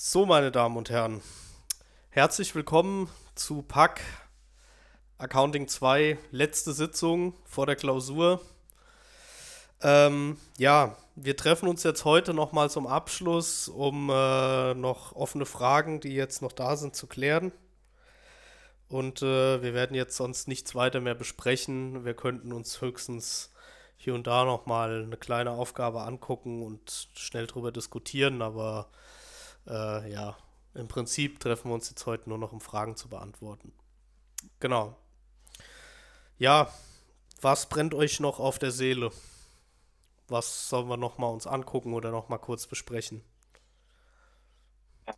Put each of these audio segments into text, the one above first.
So, meine Damen und Herren, herzlich willkommen zu PAC Accounting 2, letzte Sitzung vor der Klausur. Ähm, ja, wir treffen uns jetzt heute nochmal zum Abschluss, um äh, noch offene Fragen, die jetzt noch da sind, zu klären. Und äh, wir werden jetzt sonst nichts weiter mehr besprechen. Wir könnten uns höchstens hier und da nochmal eine kleine Aufgabe angucken und schnell drüber diskutieren, aber äh, ja, im Prinzip treffen wir uns jetzt heute nur noch, um Fragen zu beantworten. Genau. Ja, was brennt euch noch auf der Seele? Was sollen wir nochmal uns angucken oder nochmal kurz besprechen?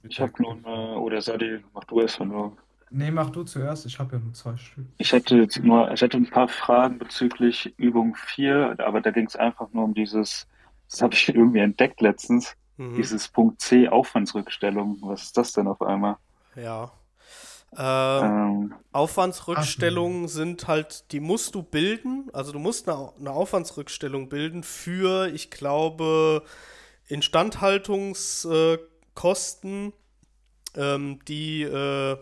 Ich habe nur eine, oder Sadi, mach du erstmal nur. Nee, mach du zuerst, ich habe ja nur zwei Stück. Ich hätte jetzt nur, ich hätte ein paar Fragen bezüglich Übung 4, aber da ging es einfach nur um dieses, das habe ich irgendwie entdeckt letztens, Mhm. Dieses Punkt C Aufwandsrückstellung, was ist das denn auf einmal? Ja. Äh, ähm, Aufwandsrückstellungen sind halt, die musst du bilden, also du musst eine, eine Aufwandsrückstellung bilden für, ich glaube, Instandhaltungskosten, ähm, die, äh,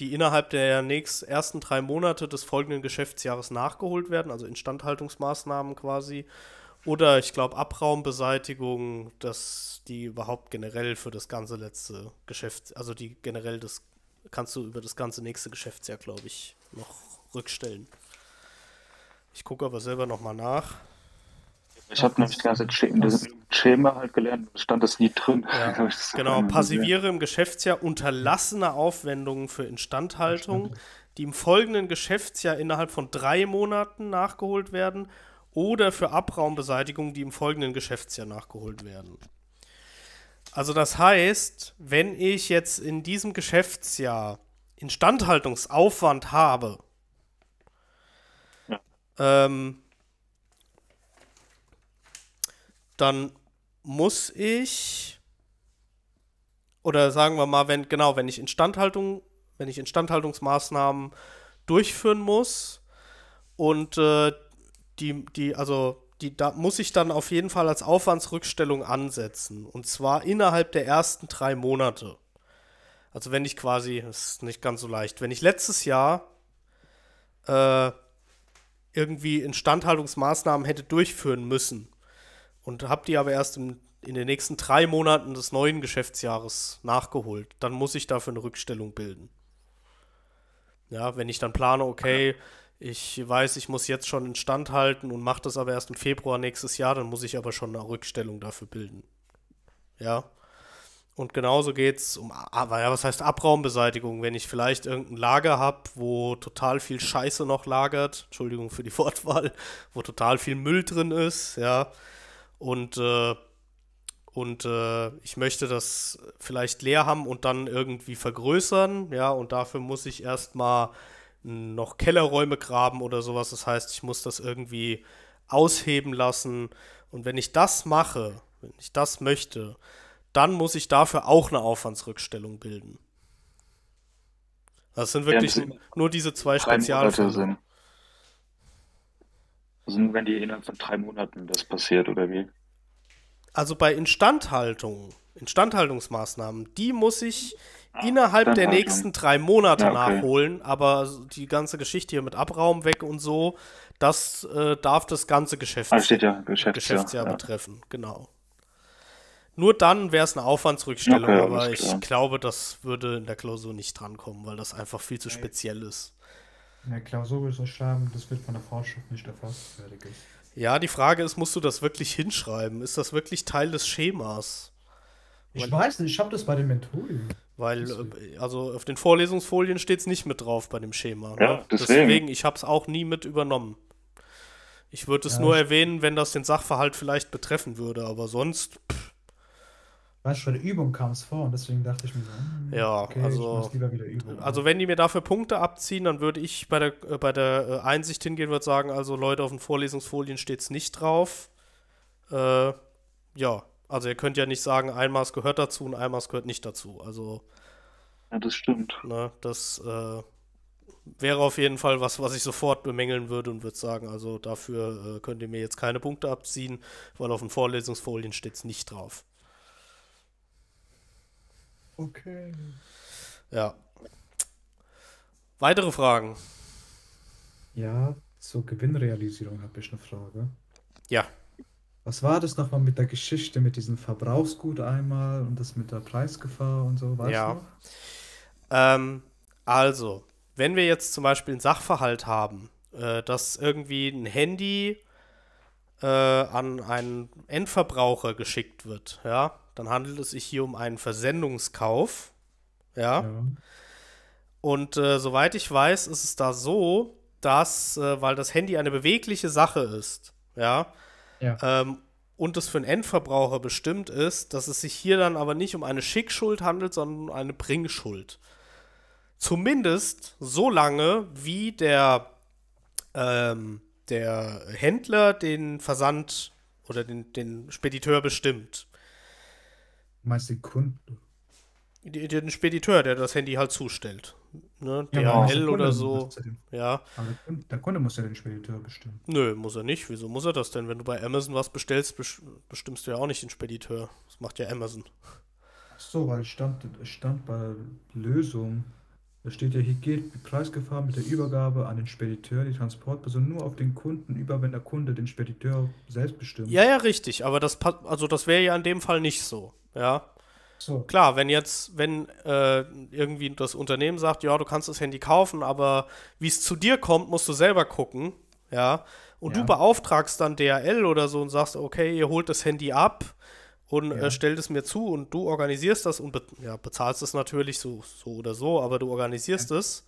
die innerhalb der nächsten ersten drei Monate des folgenden Geschäftsjahres nachgeholt werden, also Instandhaltungsmaßnahmen quasi. Oder ich glaube Abraumbeseitigung, dass die überhaupt generell für das ganze letzte Geschäft, also die generell das kannst du über das ganze nächste Geschäftsjahr, glaube ich, noch rückstellen. Ich gucke aber selber nochmal nach. Ich habe nämlich das ganze Schema halt gelernt, stand das nie drin. Ja, das genau, passiviere im Geschäftsjahr unterlassene Aufwendungen für Instandhaltung, die im folgenden Geschäftsjahr innerhalb von drei Monaten nachgeholt werden oder für Abraumbeseitigungen, die im folgenden Geschäftsjahr nachgeholt werden. Also das heißt, wenn ich jetzt in diesem Geschäftsjahr Instandhaltungsaufwand habe, ja. ähm, dann muss ich oder sagen wir mal, wenn genau, wenn ich Instandhaltung, wenn ich Instandhaltungsmaßnahmen durchführen muss und äh, die, die, also die da muss ich dann auf jeden Fall als Aufwandsrückstellung ansetzen. Und zwar innerhalb der ersten drei Monate. Also wenn ich quasi, das ist nicht ganz so leicht, wenn ich letztes Jahr äh, irgendwie Instandhaltungsmaßnahmen hätte durchführen müssen und habe die aber erst im, in den nächsten drei Monaten des neuen Geschäftsjahres nachgeholt, dann muss ich dafür eine Rückstellung bilden. Ja, wenn ich dann plane, okay, ich weiß, ich muss jetzt schon instand halten und mache das aber erst im Februar nächstes Jahr, dann muss ich aber schon eine Rückstellung dafür bilden. Ja. Und genauso geht es um, aber ah, ja, was heißt Abraumbeseitigung, wenn ich vielleicht irgendein Lager habe, wo total viel Scheiße noch lagert, Entschuldigung für die Wortwahl, wo total viel Müll drin ist, ja. Und, äh, und äh, ich möchte das vielleicht leer haben und dann irgendwie vergrößern, ja, und dafür muss ich erstmal noch Kellerräume graben oder sowas. Das heißt, ich muss das irgendwie ausheben lassen. Und wenn ich das mache, wenn ich das möchte, dann muss ich dafür auch eine Aufwandsrückstellung bilden. Das sind wirklich ja, nur diese zwei Spezialfälle. Sind. Also nur wenn die innerhalb von drei Monaten das passiert, oder wie? Also bei Instandhaltung, Instandhaltungsmaßnahmen, die muss ich, Ah, innerhalb der nächsten drei Monate ja, okay. nachholen, aber die ganze Geschichte hier mit Abraum weg und so, das äh, darf das ganze ah, Geschäfts also ja, Geschäftsjahr, Geschäftsjahr ja. betreffen, genau. Nur dann wäre es eine Aufwandsrückstellung, okay, aber ich klar. glaube, das würde in der Klausur nicht drankommen, weil das einfach viel zu okay. speziell ist. In der Klausur ist das Schreiben, das wird von der Forschung nicht erfasst, fertig ist. Ja, die Frage ist, musst du das wirklich hinschreiben? Ist das wirklich Teil des Schemas? Ich weil weiß nicht, ich habe das bei den Mentoren. Weil, äh, also auf den Vorlesungsfolien steht es nicht mit drauf bei dem Schema. Ne? Ja, ne? deswegen. deswegen, ich habe es auch nie mit übernommen. Ich würde es ja, nur erwähnen, wenn das den Sachverhalt vielleicht betreffen würde, aber sonst. Weißt du, bei der Übung kam es vor und deswegen dachte ich mir so. Hm, ja, okay, also. Also, wenn die mir dafür Punkte abziehen, dann würde ich bei der, äh, bei der äh, Einsicht hingehen, würde sagen: Also, Leute, auf den Vorlesungsfolien steht es nicht drauf. Äh, ja, also ihr könnt ja nicht sagen, ein Maß gehört dazu und ein Maß gehört nicht dazu. Also. Ja, das stimmt. Ne, das äh, wäre auf jeden Fall was, was ich sofort bemängeln würde und würde sagen, also dafür äh, könnt ihr mir jetzt keine Punkte abziehen, weil auf den Vorlesungsfolien steht es nicht drauf. Okay. Ja. Weitere Fragen? Ja, zur Gewinnrealisierung habe ich eine Frage. Ja was war das nochmal mit der Geschichte, mit diesem Verbrauchsgut einmal und das mit der Preisgefahr und so, weißt ja. du? Ähm, also, wenn wir jetzt zum Beispiel einen Sachverhalt haben, äh, dass irgendwie ein Handy äh, an einen Endverbraucher geschickt wird, ja, dann handelt es sich hier um einen Versendungskauf, ja. ja. Und äh, soweit ich weiß, ist es da so, dass, äh, weil das Handy eine bewegliche Sache ist, ja, ja. Ähm, und das für einen Endverbraucher bestimmt ist, dass es sich hier dann aber nicht um eine Schickschuld handelt, sondern um eine Bringschuld. Zumindest so lange, wie der, ähm, der Händler den Versand oder den, den Spediteur bestimmt. Meinst du den Kunden? Den Spediteur, der das Handy halt zustellt ne, ja, DHL oder so. Ja. Aber der Kunde, der Kunde muss ja den Spediteur bestimmen. Nö, muss er nicht. Wieso muss er das denn? Wenn du bei Amazon was bestellst, bestimmst du ja auch nicht den Spediteur. Das macht ja Amazon. Ach so, weil es stand, stand bei Lösung. Da steht ja, hier geht Preisgefahr mit der Übergabe an den Spediteur, die Transportperson nur auf den Kunden über, wenn der Kunde den Spediteur selbst bestimmt. Ja, ja, richtig, aber das also das wäre ja in dem Fall nicht so. Ja. So. Klar, wenn jetzt, wenn äh, irgendwie das Unternehmen sagt, ja, du kannst das Handy kaufen, aber wie es zu dir kommt, musst du selber gucken, ja. Und ja. du beauftragst dann DHL oder so und sagst, okay, ihr holt das Handy ab und äh, ja. äh, stellt es mir zu und du organisierst das und be ja, bezahlst es natürlich so, so oder so, aber du organisierst es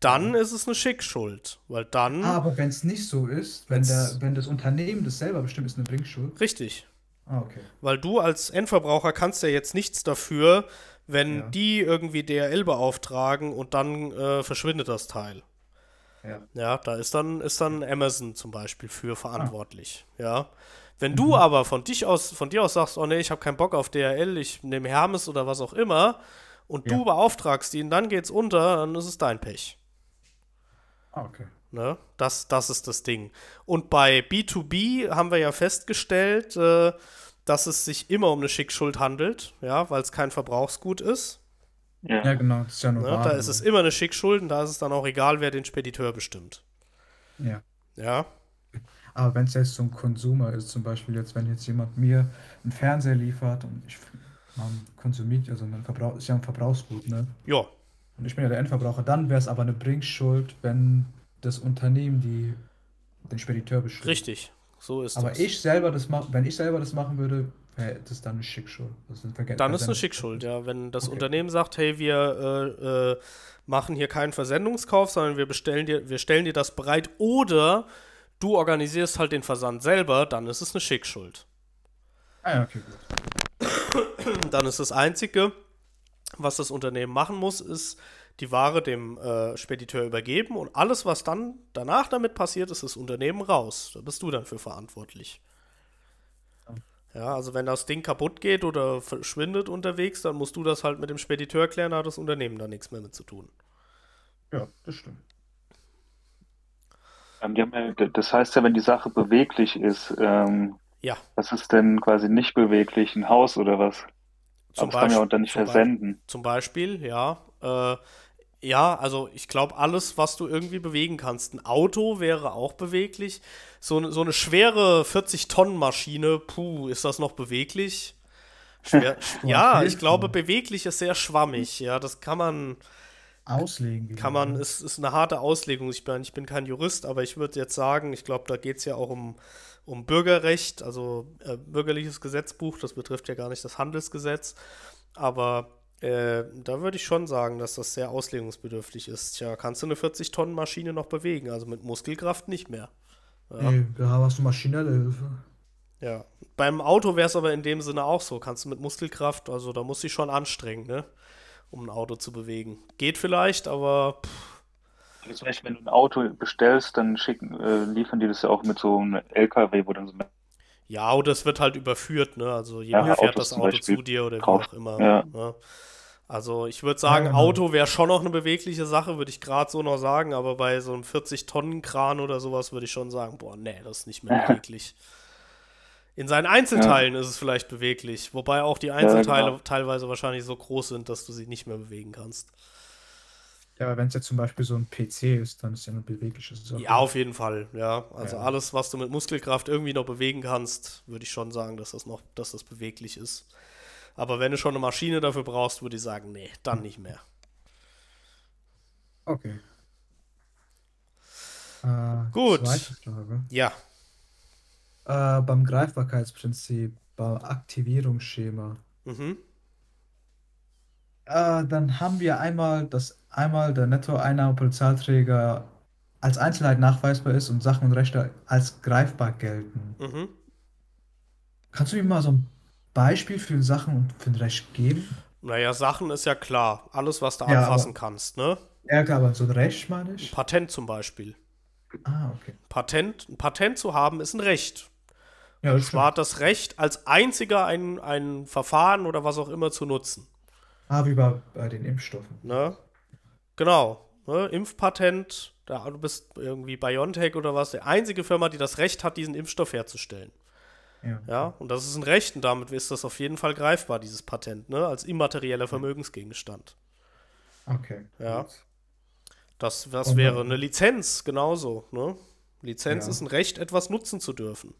dann ist es eine Schickschuld, weil dann. Ah, aber wenn es nicht so ist, wenn, der, wenn das Unternehmen das selber bestimmt, ist eine Bringschuld. Richtig. Ah, okay. Weil du als Endverbraucher kannst ja jetzt nichts dafür, wenn ja. die irgendwie DRL beauftragen und dann äh, verschwindet das Teil. Ja. ja, da ist dann, ist dann Amazon zum Beispiel für verantwortlich. Ah. Ja. Wenn du mhm. aber von, dich aus, von dir aus sagst, oh nee, ich habe keinen Bock auf DRL, ich nehme Hermes oder was auch immer, und ja. du beauftragst ihn, dann geht's unter, dann ist es dein Pech. Ah, okay. Ne? Das, das ist das Ding. Und bei B2B haben wir ja festgestellt, äh, dass es sich immer um eine Schickschuld handelt, ja, weil es kein Verbrauchsgut ist. Ja, ja genau, das ist ja nur. Ja, ne, da ist es ne? immer eine Schickschuld und da ist es dann auch egal, wer den Spediteur bestimmt. Ja. Ja. Aber wenn es jetzt so ein Konsumer ist, zum Beispiel jetzt, wenn jetzt jemand mir einen Fernseher liefert und ich man konsumiert also man verbraucht, ist ja ein Verbrauchsgut, ne? Ja. Und ich bin ja der Endverbraucher, dann wäre es aber eine Bringschuld, wenn das Unternehmen die den Spediteur bestimmt. Richtig. So ist Aber das. ich selber das mach, wenn ich selber das machen würde, wäre das dann eine Schickschuld. Ein dann ist eine Schickschuld, ja. Wenn das okay. Unternehmen sagt, hey, wir äh, äh, machen hier keinen Versendungskauf, sondern wir bestellen dir, wir stellen dir das bereit oder du organisierst halt den Versand selber, dann ist es eine Schickschuld. Ah ja, okay, gut. Dann ist das Einzige, was das Unternehmen machen muss, ist die Ware dem äh, Spediteur übergeben und alles, was dann danach damit passiert, ist das Unternehmen raus. Da bist du dann für verantwortlich. Ja, also wenn das Ding kaputt geht oder verschwindet unterwegs, dann musst du das halt mit dem Spediteur klären, da hat das Unternehmen da nichts mehr mit zu tun. Ja, das stimmt. Ähm, das heißt ja, wenn die Sache beweglich ist, ähm, ja. was ist denn quasi nicht beweglich? Ein Haus oder was? Zum das Beispiel, kann ja auch dann nicht zum versenden. Beispiel, zum Beispiel, ja. Äh, ja, also ich glaube, alles, was du irgendwie bewegen kannst. Ein Auto wäre auch beweglich. So, so eine schwere 40-Tonnen-Maschine, puh, ist das noch beweglich? Schwer, ja, ich glaube, beweglich ist sehr schwammig. Ja, das kann man. Auslegen. Kann man, es ist eine harte Auslegung. Ich bin, ich bin kein Jurist, aber ich würde jetzt sagen, ich glaube, da geht es ja auch um, um Bürgerrecht, also äh, bürgerliches Gesetzbuch. Das betrifft ja gar nicht das Handelsgesetz. Aber äh, da würde ich schon sagen, dass das sehr auslegungsbedürftig ist. Tja, kannst du eine 40-Tonnen-Maschine noch bewegen, also mit Muskelkraft nicht mehr. Ja. Nee, da hast du maschinelle Hilfe. Ja. Beim Auto wäre es aber in dem Sinne auch so. Kannst du mit Muskelkraft, also da musst du dich schon anstrengen, ne? Um ein Auto zu bewegen. Geht vielleicht, aber. Pff. Also zum Beispiel, wenn du ein Auto bestellst, dann schicken, äh, liefern die das ja auch mit so einem LKW, wo dann so. Ja, oder oh, es wird halt überführt, ne? Also jemand ja, fährt Autos das Auto zu dir oder wie auch immer. Ja. Ne? Also ich würde sagen, ja, genau. Auto wäre schon noch eine bewegliche Sache, würde ich gerade so noch sagen, aber bei so einem 40-Tonnen-Kran oder sowas würde ich schon sagen, boah, nee, das ist nicht mehr beweglich. In seinen Einzelteilen ja. ist es vielleicht beweglich, wobei auch die Einzelteile ja, genau. teilweise wahrscheinlich so groß sind, dass du sie nicht mehr bewegen kannst. Ja, aber wenn es ja zum Beispiel so ein PC ist, dann ist ja eine bewegliche Sache. Ja, auf jeden Fall, ja. Also ja. alles, was du mit Muskelkraft irgendwie noch bewegen kannst, würde ich schon sagen, dass das noch, dass das beweglich ist. Aber wenn du schon eine Maschine dafür brauchst, würde ich sagen, nee, dann nicht mehr. Okay. Äh, Gut. Ja. Äh, beim Greifbarkeitsprinzip, beim Aktivierungsschema. Mhm. Äh, dann haben wir einmal, dass einmal der Nettoeinnahmepolizeiträger als Einzelheit nachweisbar ist und Sachen und Rechte als greifbar gelten. Mhm. Kannst du mir mal so ein Beispiel für Sachen und für ein Recht geben? Naja, Sachen ist ja klar. Alles, was du ja, anfassen aber, kannst, ne? Ja, klar, aber so ein Recht meine ich. Ein Patent zum Beispiel. Ah, okay. Patent, ein Patent zu haben ist ein Recht. Ja, das spart das Recht, als einziger ein, ein Verfahren oder was auch immer zu nutzen. Ah, wie bei, bei den Impfstoffen. Ne? Genau. Ne? Impfpatent, da, du bist irgendwie BioNTech oder was, die einzige Firma, die das Recht hat, diesen Impfstoff herzustellen. Ja. ja. und das ist ein Recht und damit ist das auf jeden Fall greifbar, dieses Patent, ne? als immaterieller Vermögensgegenstand. Okay. Ja. Das, das wäre eine Lizenz, genauso. Ne? Lizenz ja. ist ein Recht, etwas nutzen zu dürfen.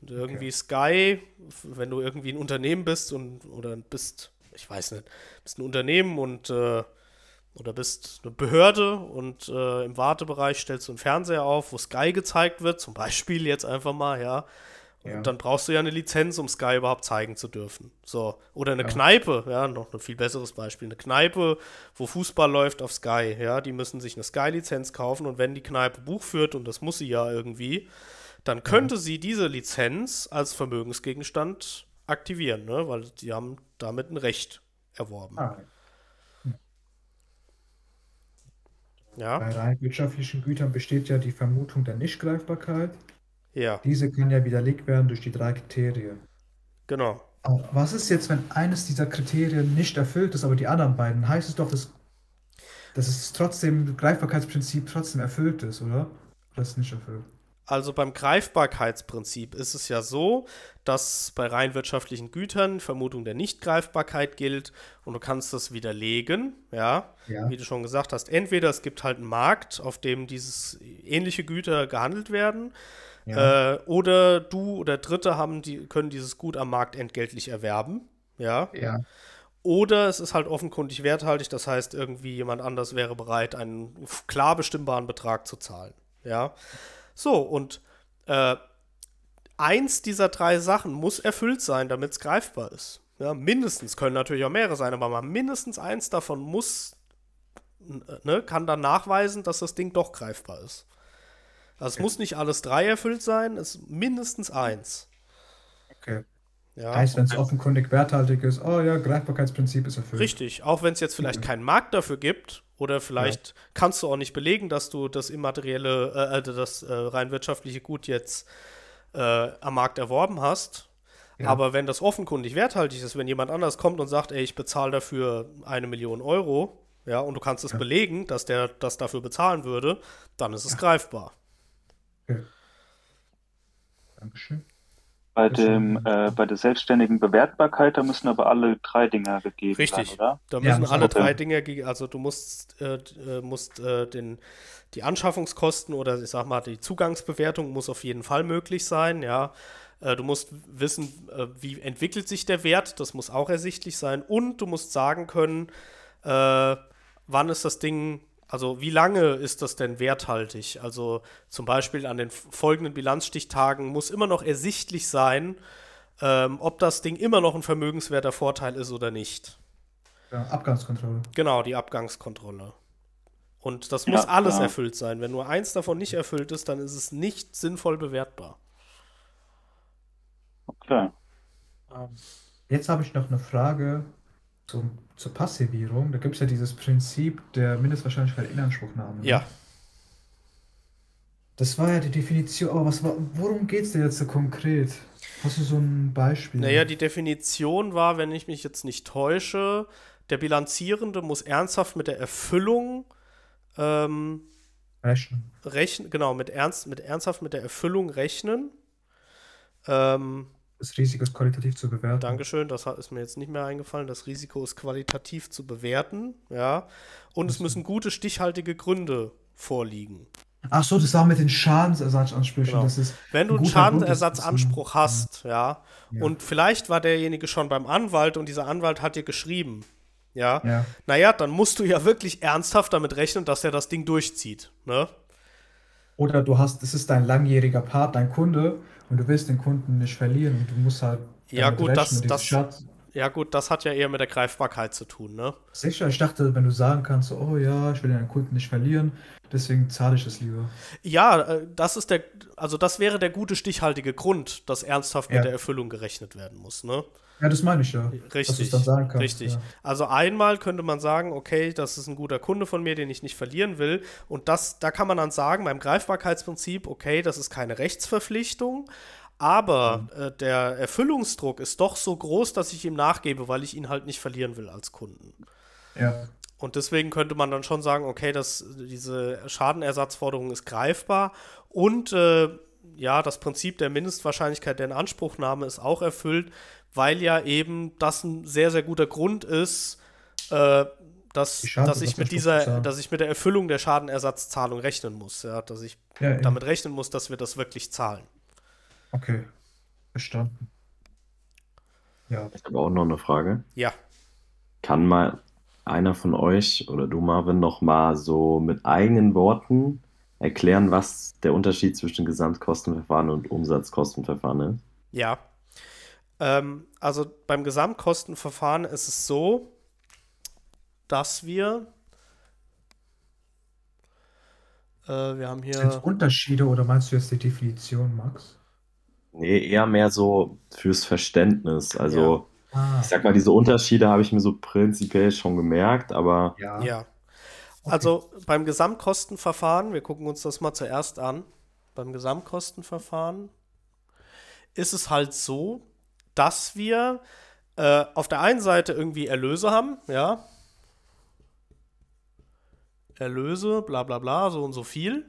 Und irgendwie okay. Sky, wenn du irgendwie ein Unternehmen bist und oder bist, ich weiß nicht, bist ein Unternehmen und äh, oder bist eine Behörde und äh, im Wartebereich stellst du einen Fernseher auf, wo Sky gezeigt wird, zum Beispiel jetzt einfach mal, ja. Ja. dann brauchst du ja eine Lizenz, um Sky überhaupt zeigen zu dürfen. So. Oder eine ja. Kneipe, ja, noch ein viel besseres Beispiel. Eine Kneipe, wo Fußball läuft auf Sky, ja, die müssen sich eine Sky-Lizenz kaufen und wenn die Kneipe Buch führt, und das muss sie ja irgendwie, dann mhm. könnte ja. sie diese Lizenz als Vermögensgegenstand aktivieren, ne? weil die haben damit ein Recht erworben. Ah. Ja. Bei rein wirtschaftlichen Gütern besteht ja die Vermutung der Nichtgreifbarkeit. Ja. Diese können ja widerlegt werden durch die drei Kriterien. Genau. Aber was ist jetzt, wenn eines dieser Kriterien nicht erfüllt ist, aber die anderen beiden? Heißt es doch, dass, dass es trotzdem, Greifbarkeitsprinzip trotzdem erfüllt ist, oder? Oder ist nicht erfüllt? Also beim Greifbarkeitsprinzip ist es ja so, dass bei rein wirtschaftlichen Gütern Vermutung der Nichtgreifbarkeit gilt und du kannst das widerlegen, ja? ja? wie du schon gesagt hast. Entweder es gibt halt einen Markt, auf dem dieses ähnliche Güter gehandelt werden, ja. Äh, oder du oder Dritte haben die, können dieses Gut am Markt entgeltlich erwerben. Ja. ja. Oder es ist halt offenkundig werthaltig, das heißt, irgendwie jemand anders wäre bereit, einen klar bestimmbaren Betrag zu zahlen. Ja. So, und äh, eins dieser drei Sachen muss erfüllt sein, damit es greifbar ist. Ja, mindestens können natürlich auch mehrere sein, aber mindestens eins davon muss, äh, ne, kann dann nachweisen, dass das Ding doch greifbar ist. Also es okay. muss nicht alles drei erfüllt sein, es ist mindestens eins. Okay. Ja. Heißt, wenn es offenkundig werthaltig ist, oh ja, Greifbarkeitsprinzip ist erfüllt. Richtig, auch wenn es jetzt vielleicht mhm. keinen Markt dafür gibt oder vielleicht ja. kannst du auch nicht belegen, dass du das immaterielle, äh, äh, das äh, rein wirtschaftliche Gut jetzt äh, am Markt erworben hast. Ja. Aber wenn das offenkundig werthaltig ist, wenn jemand anders kommt und sagt, ey, ich bezahle dafür eine Million Euro, ja, und du kannst es belegen, dass der das dafür bezahlen würde, dann ist es greifbar. Dankeschön. Bei, dem, äh, bei der selbstständigen Bewertbarkeit, da müssen aber alle drei Dinge gegeben Richtig. werden, oder? Da müssen ja, alle drei Dinge gegeben Also du musst, äh, äh, musst äh, den, die Anschaffungskosten oder ich sag mal, die Zugangsbewertung muss auf jeden Fall möglich sein, ja. Äh, du musst wissen, äh, wie entwickelt sich der Wert, das muss auch ersichtlich sein. Und du musst sagen können, wann ist das Ding also wie lange ist das denn werthaltig? Also zum Beispiel an den folgenden Bilanzstichtagen muss immer noch ersichtlich sein, ähm, ob das Ding immer noch ein vermögenswerter Vorteil ist oder nicht. Ja, Abgangskontrolle. Genau, die Abgangskontrolle. Und das muss alles ja. erfüllt sein. Wenn nur eins davon nicht erfüllt ist, dann ist es nicht sinnvoll bewertbar. Okay. Ähm, jetzt habe ich noch eine Frage zum zur Passivierung, da gibt es ja dieses Prinzip der Mindestwahrscheinlichkeit Inanspruchnahme. Ne? Ja. Das war ja die Definition, aber was war, worum geht es denn jetzt so konkret? Hast du so ein Beispiel? Naja, die Definition war, wenn ich mich jetzt nicht täusche, der Bilanzierende muss ernsthaft mit der Erfüllung ähm, rechnen. rechnen. Genau, mit, ernst, mit ernsthaft mit der Erfüllung rechnen. Ähm, das Risiko ist qualitativ zu bewerten. Dankeschön, das ist mir jetzt nicht mehr eingefallen. Das Risiko ist qualitativ zu bewerten, ja. Und das es müssen gute, stichhaltige Gründe vorliegen. Ach so, das war mit den Schadensersatzansprüchen. Genau. Das ist Wenn du einen Schadensersatzanspruch hast, mhm. ja, ja, und vielleicht war derjenige schon beim Anwalt und dieser Anwalt hat dir geschrieben, ja, ja. naja, dann musst du ja wirklich ernsthaft damit rechnen, dass er das Ding durchzieht. Ne? Oder du hast, es ist dein langjähriger Part, dein Kunde und du willst den Kunden nicht verlieren und du musst halt. Ja, gut, das, das, ja, gut, das hat ja eher mit der Greifbarkeit zu tun, ne? Sicher, ich dachte, wenn du sagen kannst, oh ja, ich will deinen Kunden nicht verlieren, deswegen zahle ich es lieber. Ja, äh, das ist der, also das wäre der gute stichhaltige Grund, dass ernsthaft ja. mit der Erfüllung gerechnet werden muss, ne? Ja, das meine ich ja. Richtig. Richtig. Ja. Also einmal könnte man sagen, okay, das ist ein guter Kunde von mir, den ich nicht verlieren will. Und das, da kann man dann sagen, beim Greifbarkeitsprinzip, okay, das ist keine Rechtsverpflichtung. Aber mhm. äh, der Erfüllungsdruck ist doch so groß, dass ich ihm nachgebe, weil ich ihn halt nicht verlieren will als Kunden. Ja. Und deswegen könnte man dann schon sagen, okay, das, diese Schadenersatzforderung ist greifbar. Und äh, ja, das Prinzip der Mindestwahrscheinlichkeit der Inanspruchnahme ist auch erfüllt, weil ja eben das ein sehr, sehr guter Grund ist, äh, dass, Schaden, dass ich mit dieser, dass ich mit der Erfüllung der Schadenersatzzahlung rechnen muss, ja, dass ich ja, damit rechnen muss, dass wir das wirklich zahlen. Okay, verstanden. Ja. Ich habe auch noch eine Frage. Ja. Kann mal einer von euch oder du Marvin noch mal so mit eigenen Worten erklären, was der Unterschied zwischen Gesamtkostenverfahren und Umsatzkostenverfahren ist? Ja. Ähm, also beim Gesamtkostenverfahren ist es so, dass wir. Äh, wir haben hier. Sind Unterschiede oder meinst du jetzt die Definition, Max? Nee, eher mehr so fürs Verständnis. Also, ja. ah. ich sag mal, diese Unterschiede habe ich mir so prinzipiell schon gemerkt, aber ja. Ja. Okay. Also beim Gesamtkostenverfahren, wir gucken uns das mal zuerst an, beim Gesamtkostenverfahren ist es halt so, dass wir äh, auf der einen Seite irgendwie Erlöse haben, ja. Erlöse, bla bla bla, so und so viel.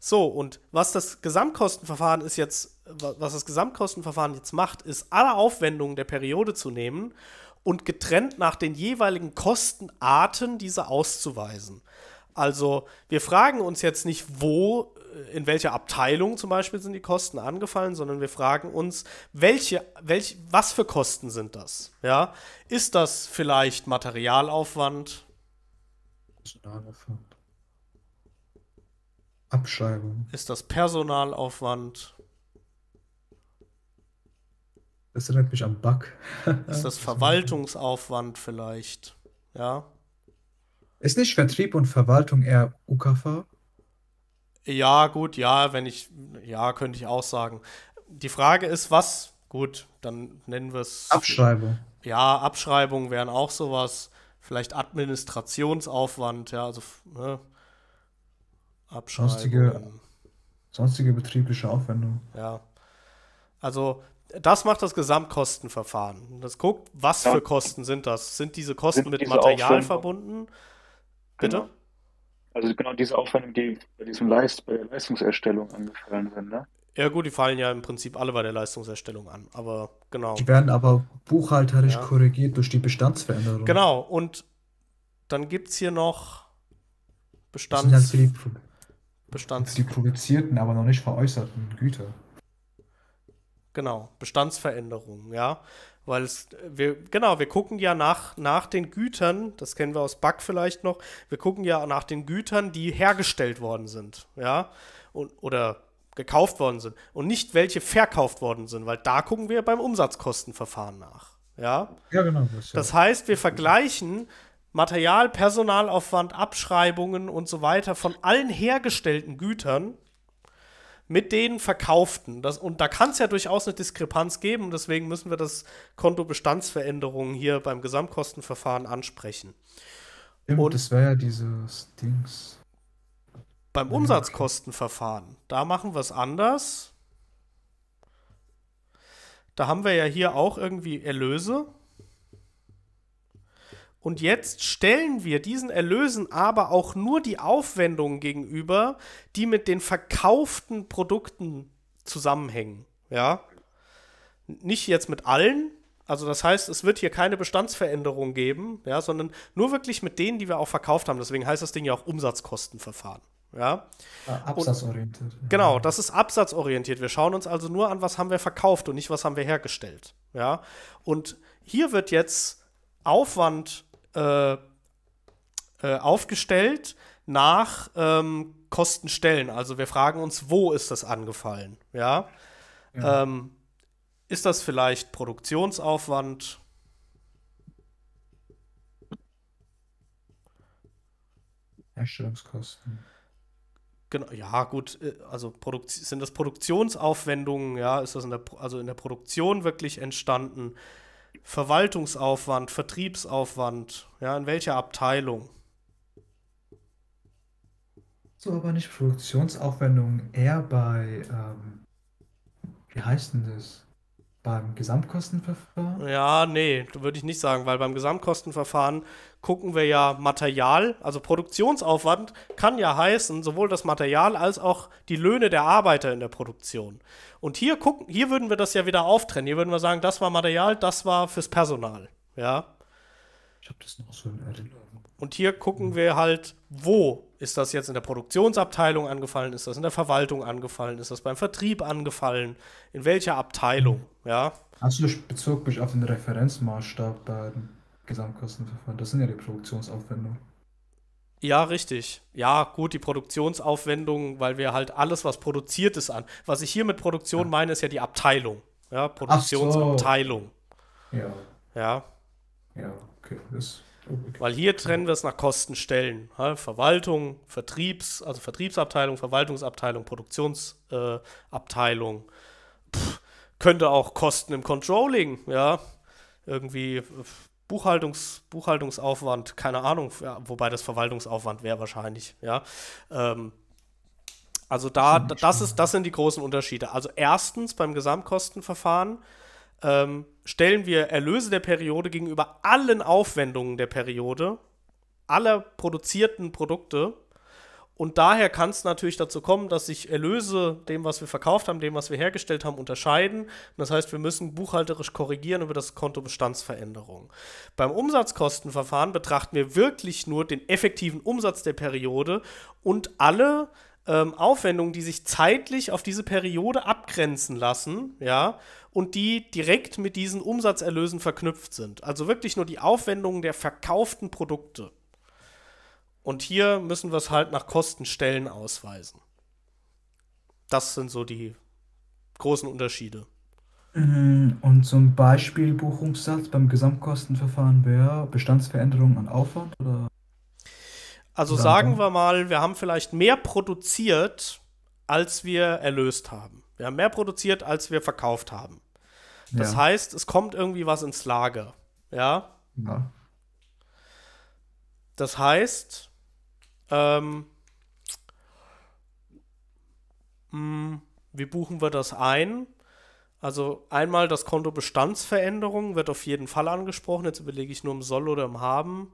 So, und was das Gesamtkostenverfahren ist jetzt, was das Gesamtkostenverfahren jetzt macht, ist alle Aufwendungen der Periode zu nehmen und getrennt nach den jeweiligen Kostenarten diese auszuweisen. Also wir fragen uns jetzt nicht, wo, äh, in welcher Abteilung zum Beispiel sind die Kosten angefallen, sondern wir fragen uns, welche, welch, was für Kosten sind das? Ja? Ist das vielleicht Materialaufwand? Personalaufwand. Abschreibung. Ist das Personalaufwand? Das erinnert mich am Bug. ist das Verwaltungsaufwand vielleicht? Ja. Ist nicht Vertrieb und Verwaltung eher UKV? Ja, gut, ja, wenn ich, ja, könnte ich auch sagen. Die Frage ist, was, gut, dann nennen wir es. Abschreibung. Ja, Abschreibung wären auch sowas. Vielleicht Administrationsaufwand, ja, also, ne? Abschreibung. Sonstige, sonstige betriebliche Aufwendung. Ja. Also, das macht das Gesamtkostenverfahren. Das guckt, was ja. für Kosten sind das? Sind diese Kosten sind mit diese Material Aufwendung. verbunden? Bitte? Genau. Also genau diese Aufwendungen, die bei, diesem Leist, bei der Leistungserstellung angefallen sind, ne? Ja gut, die fallen ja im Prinzip alle bei der Leistungserstellung an, aber genau. Die werden aber buchhalterisch ja. korrigiert durch die Bestandsveränderung. Genau, und dann gibt es hier noch Bestands... Das sind halt die, Bestands die produzierten, aber noch nicht veräußerten Güter. Genau, Bestandsveränderungen, ja. Weil es, wir, genau, wir gucken ja nach, nach den Gütern, das kennen wir aus Back vielleicht noch, wir gucken ja nach den Gütern, die hergestellt worden sind, ja. Und, oder gekauft worden sind. Und nicht welche verkauft worden sind, weil da gucken wir beim Umsatzkostenverfahren nach. Ja, ja genau. Das, das heißt, wir vergleichen Material, Personalaufwand, Abschreibungen und so weiter von allen hergestellten Gütern mit den Verkauften. Das, und da kann es ja durchaus eine Diskrepanz geben. Deswegen müssen wir das Konto Bestandsveränderungen hier beim Gesamtkostenverfahren ansprechen. Stimmt, und das wäre ja dieses Dings. Beim Umsatzkostenverfahren, da machen wir es anders. Da haben wir ja hier auch irgendwie Erlöse. Und jetzt stellen wir diesen Erlösen aber auch nur die Aufwendungen gegenüber, die mit den verkauften Produkten zusammenhängen. Ja? Nicht jetzt mit allen. Also das heißt, es wird hier keine Bestandsveränderung geben, ja, sondern nur wirklich mit denen, die wir auch verkauft haben. Deswegen heißt das Ding ja auch Umsatzkostenverfahren. Ja? Ah, absatzorientiert. Und, genau, das ist absatzorientiert. Wir schauen uns also nur an, was haben wir verkauft und nicht, was haben wir hergestellt. Ja? Und hier wird jetzt Aufwand äh, äh, aufgestellt nach ähm, Kostenstellen. Also wir fragen uns, wo ist das angefallen? Ja. Mhm. Ähm, ist das vielleicht Produktionsaufwand? Herstellungskosten. Genau, ja, gut, äh, also Produkt, sind das Produktionsaufwendungen, ja, ist das in der, also in der Produktion wirklich entstanden? Verwaltungsaufwand, Vertriebsaufwand, ja, in welcher Abteilung? So, aber nicht Produktionsaufwendungen, eher bei, ähm, wie heißt denn das? Beim Gesamtkostenverfahren? Ja, nee, würde ich nicht sagen, weil beim Gesamtkostenverfahren gucken wir ja Material, also Produktionsaufwand kann ja heißen, sowohl das Material als auch die Löhne der Arbeiter in der Produktion. Und hier gucken, hier würden wir das ja wieder auftrennen. Hier würden wir sagen, das war Material, das war fürs Personal. Ja. Ich habe das noch so in Und hier gucken wir halt, wo ist das jetzt in der Produktionsabteilung angefallen? Ist das in der Verwaltung angefallen? Ist das beim Vertrieb angefallen? In welcher Abteilung? Ja. Also ich bezog mich auf den Referenzmaßstab beiden. Gesamtkostenverfahren. Das sind ja die Produktionsaufwendungen. Ja, richtig. Ja, gut, die Produktionsaufwendungen, weil wir halt alles, was produziert ist, an. Was ich hier mit Produktion ja. meine, ist ja die Abteilung. Ja, Produktionsabteilung. So. Ja. Ja. Ja, okay. Das weil hier trennen wir es nach Kostenstellen. Verwaltung, Vertriebs, also Vertriebsabteilung, Verwaltungsabteilung, Produktionsabteilung. Äh, könnte auch Kosten im Controlling, ja. Irgendwie äh, Buchhaltungs, Buchhaltungsaufwand, keine Ahnung, ja, wobei das Verwaltungsaufwand wäre wahrscheinlich, ja. Ähm, also da, das ist, das sind die großen Unterschiede. Also erstens beim Gesamtkostenverfahren ähm, stellen wir Erlöse der Periode gegenüber allen Aufwendungen der Periode, aller produzierten Produkte und daher kann es natürlich dazu kommen, dass sich Erlöse dem, was wir verkauft haben, dem, was wir hergestellt haben, unterscheiden. das heißt, wir müssen buchhalterisch korrigieren über das Konto Bestandsveränderung. Beim Umsatzkostenverfahren betrachten wir wirklich nur den effektiven Umsatz der Periode und alle ähm, Aufwendungen, die sich zeitlich auf diese Periode abgrenzen lassen, ja, und die direkt mit diesen Umsatzerlösen verknüpft sind. Also wirklich nur die Aufwendungen der verkauften Produkte. Und hier müssen wir es halt nach Kostenstellen ausweisen. Das sind so die großen Unterschiede. Mhm, und zum Beispiel Buchungssatz beim Gesamtkostenverfahren wäre Bestandsveränderung an Aufwand oder? Also sagen wir mal, wir haben vielleicht mehr produziert, als wir erlöst haben. Wir haben mehr produziert, als wir verkauft haben. Das ja. heißt, es kommt irgendwie was ins Lager. Ja? ja. Das heißt, ähm, mh, mm, wie buchen wir das ein? Also einmal das Konto Bestandsveränderung wird auf jeden Fall angesprochen. Jetzt überlege ich nur im Soll oder im Haben.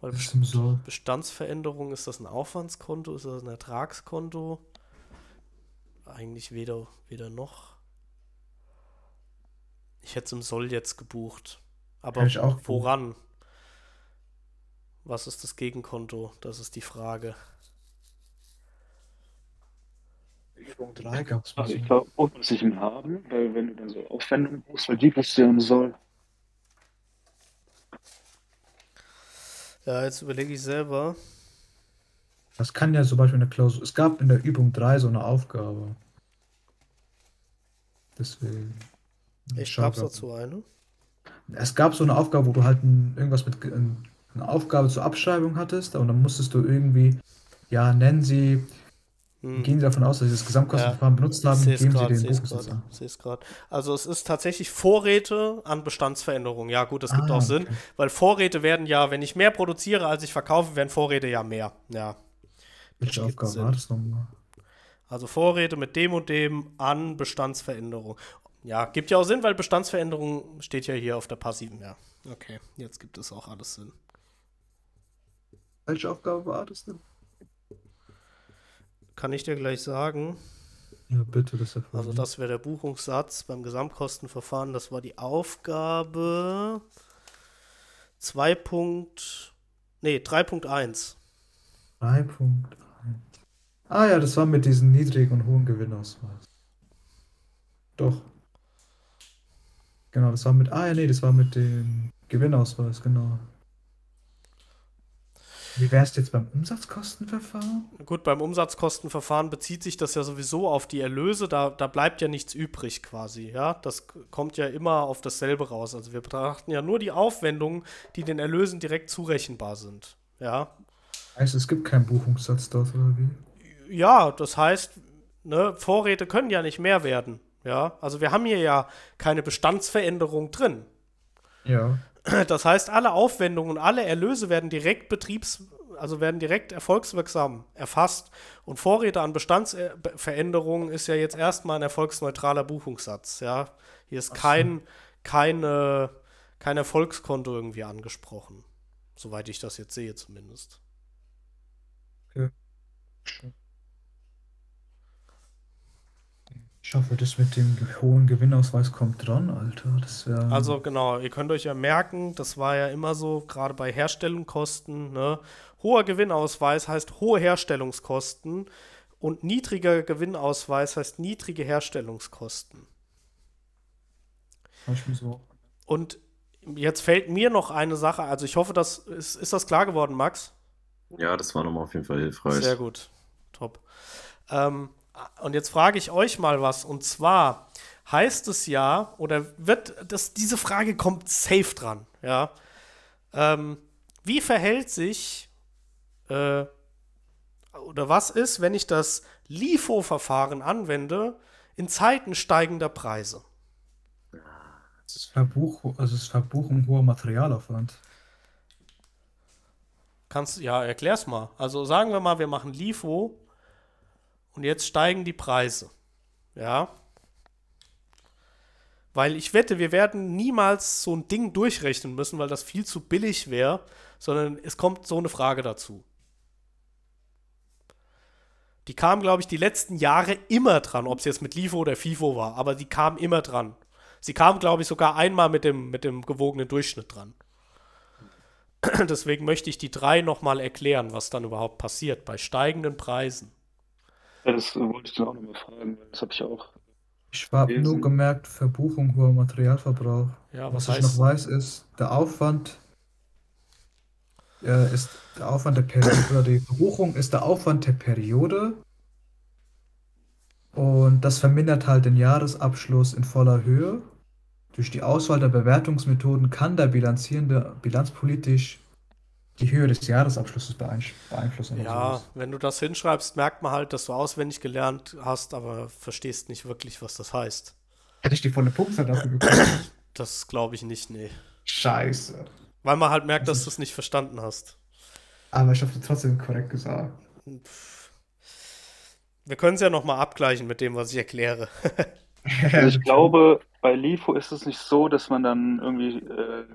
Weil ist im Soll. Bestandsveränderung, ist das ein Aufwandskonto, ist das ein Ertragskonto? Eigentlich weder, weder noch. Ich hätte es im Soll jetzt gebucht. Aber woran? Gebucht. Was ist das Gegenkonto? Das ist die Frage. Übung 3 gab es mal. Ich war unsicher im Haben, weil wenn du dann so Aufwendungen musst, weil die passieren soll. Ja, jetzt überlege ich selber. Das kann ja zum Beispiel eine Klausur. Es gab in der Übung 3 so eine Aufgabe. Deswegen. Ich schreibe dazu eine. Ne? Es gab so eine Aufgabe, wo du halt ein, irgendwas mit ein eine Aufgabe zur Abschreibung hattest und dann musstest du irgendwie, ja, nennen sie, hm. gehen sie davon aus, dass sie das Gesamtkostenverfahren ja. benutzt haben, seh's geben grad, sie den Buchbesitzer. Seh's Also es ist tatsächlich Vorräte an Bestandsveränderungen. Ja gut, das gibt ah, auch Sinn, okay. weil Vorräte werden ja, wenn ich mehr produziere, als ich verkaufe, werden Vorräte ja mehr. Ja. Welche Aufgabe Sinn. war das nochmal? Also Vorräte mit dem und dem an Bestandsveränderung. Ja, gibt ja auch Sinn, weil Bestandsveränderung steht ja hier auf der passiven, ja. Okay, jetzt gibt es auch alles Sinn. Welche Aufgabe war das denn? Kann ich dir gleich sagen. Ja, bitte, das erfahren. Also, das wäre der Buchungssatz beim Gesamtkostenverfahren. Das war die Aufgabe 2. Nee, 3.1. 3.1. Ah ja, das war mit diesen niedrigen und hohen Gewinnausweis. Doch. Genau, das war mit. Ah ja, nee, das war mit dem Gewinnausweis, genau. Wie wäre es jetzt beim Umsatzkostenverfahren? Gut, beim Umsatzkostenverfahren bezieht sich das ja sowieso auf die Erlöse, da, da bleibt ja nichts übrig quasi, ja. Das kommt ja immer auf dasselbe raus. Also wir betrachten ja nur die Aufwendungen, die den Erlösen direkt zurechenbar sind, ja. Heißt, es gibt keinen Buchungssatz dort, oder wie? Ja, das heißt, ne, Vorräte können ja nicht mehr werden, ja. Also wir haben hier ja keine Bestandsveränderung drin. Ja. Das heißt, alle Aufwendungen und alle Erlöse werden direkt betriebs, also werden direkt erfolgswirksam erfasst. Und Vorräte an Bestandsveränderungen ist ja jetzt erstmal ein erfolgsneutraler Buchungssatz. Ja? Hier ist kein, keine, kein Erfolgskonto irgendwie angesprochen. Soweit ich das jetzt sehe, zumindest. Okay. Schön. Ich hoffe, das mit dem hohen Gewinnausweis kommt dran, Alter. Wär... also genau, ihr könnt euch ja merken, das war ja immer so, gerade bei Herstellungskosten, ne? Hoher Gewinnausweis heißt hohe Herstellungskosten und niedriger Gewinnausweis heißt niedrige Herstellungskosten. So. Und jetzt fällt mir noch eine Sache, also ich hoffe, das ist, ist das klar geworden, Max? Ja, das war nochmal auf jeden Fall hilfreich. Sehr gut. Top. Ähm, und jetzt frage ich euch mal was. Und zwar heißt es ja, oder wird, das, diese Frage kommt safe dran, ja. Ähm, wie verhält sich äh, oder was ist, wenn ich das LIFO-Verfahren anwende in Zeiten steigender Preise? Es ist, Verbuch, also es ist Verbuchung hoher Materialaufwand. Kannst ja, erklär's mal. Also sagen wir mal, wir machen LIFO und jetzt steigen die Preise. Ja. Weil ich wette, wir werden niemals so ein Ding durchrechnen müssen, weil das viel zu billig wäre, sondern es kommt so eine Frage dazu. Die kam, glaube ich, die letzten Jahre immer dran, ob es jetzt mit LIFO oder FIFO war, aber die kam immer dran. Sie kam, glaube ich, sogar einmal mit dem, mit dem gewogenen Durchschnitt dran. Deswegen möchte ich die drei nochmal erklären, was dann überhaupt passiert bei steigenden Preisen das wollte ich dann auch nochmal fragen, das habe ich auch. Ich habe nur gemerkt, Verbuchung hoher Materialverbrauch. Ja, was, was heißt? ich noch weiß, ist, der Aufwand äh, ist der Aufwand der Periode, oder die Verbuchung ist der Aufwand der Periode. Und das vermindert halt den Jahresabschluss in voller Höhe. Durch die Auswahl der Bewertungsmethoden kann der Bilanzierende bilanzpolitisch die Höhe des Jahresabschlusses beeinflussen. Ja, wenn du das hinschreibst, merkt man halt, dass du auswendig gelernt hast, aber verstehst nicht wirklich, was das heißt. Hätte ich die volle Punktzahl dafür bekommen? Das glaube ich nicht, nee. Scheiße. Weil man halt merkt, dass du es nicht verstanden hast. Aber ich habe es trotzdem korrekt gesagt. Wir können es ja nochmal abgleichen mit dem, was ich erkläre. ich glaube, bei LIFO ist es nicht so, dass man dann irgendwie äh,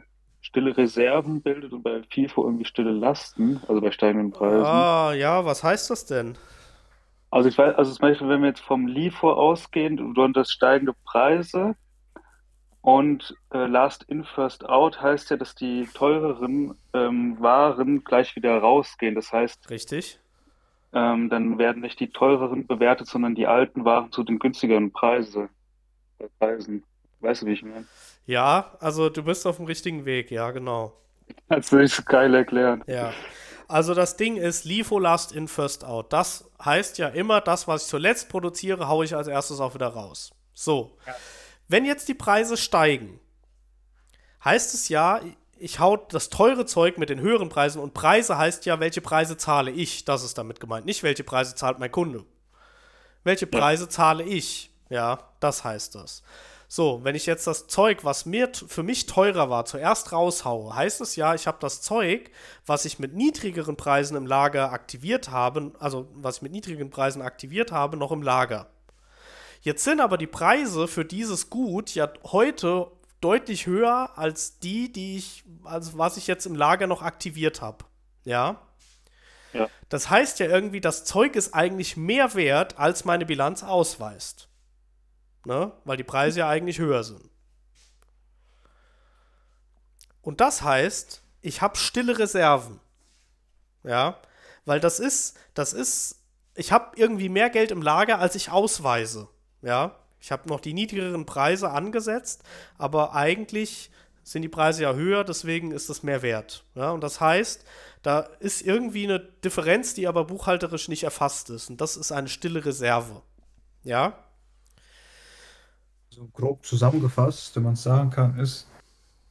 stille Reserven bildet und bei FIFO irgendwie stille Lasten, also bei steigenden Preisen. Ah, ja, was heißt das denn? Also ich weiß, also zum Beispiel, wenn wir jetzt vom LIFO ausgehen, du das steigende Preise und äh, Last in, First out heißt ja, dass die teureren ähm, Waren gleich wieder rausgehen. Das heißt. Richtig. Ähm, dann werden nicht die teureren bewertet, sondern die alten Waren zu den günstigeren Preise, äh, Preisen. Weißt du, wie ich meine? Ja, also du bist auf dem richtigen Weg, ja, genau. Das will ich so geil erklären. Ja. Also das Ding ist LIFO Last in First Out. Das heißt ja immer, das, was ich zuletzt produziere, haue ich als erstes auch wieder raus. So. Ja. Wenn jetzt die Preise steigen, heißt es ja, ich hau das teure Zeug mit den höheren Preisen und Preise heißt ja, welche Preise zahle ich? Das ist damit gemeint. Nicht welche Preise zahlt mein Kunde. Welche Preise ja. zahle ich? Ja, das heißt das. So, wenn ich jetzt das Zeug, was mir für mich teurer war, zuerst raushaue, heißt es ja, ich habe das Zeug, was ich mit niedrigeren Preisen im Lager aktiviert habe, also was ich mit niedrigen Preisen aktiviert habe, noch im Lager. Jetzt sind aber die Preise für dieses Gut ja heute deutlich höher als die, die ich, also was ich jetzt im Lager noch aktiviert habe. Ja. ja. Das heißt ja irgendwie, das Zeug ist eigentlich mehr wert, als meine Bilanz ausweist ne? weil die Preise ja eigentlich höher sind. Und das heißt, ich habe stille Reserven. Ja, weil das ist, das ist, ich habe irgendwie mehr Geld im Lager, als ich ausweise. Ja, ich habe noch die niedrigeren Preise angesetzt, aber eigentlich sind die Preise ja höher, deswegen ist das mehr wert. Ja, und das heißt, da ist irgendwie eine Differenz, die aber buchhalterisch nicht erfasst ist. Und das ist eine stille Reserve. Ja so grob zusammengefasst, wenn man es sagen kann, ist,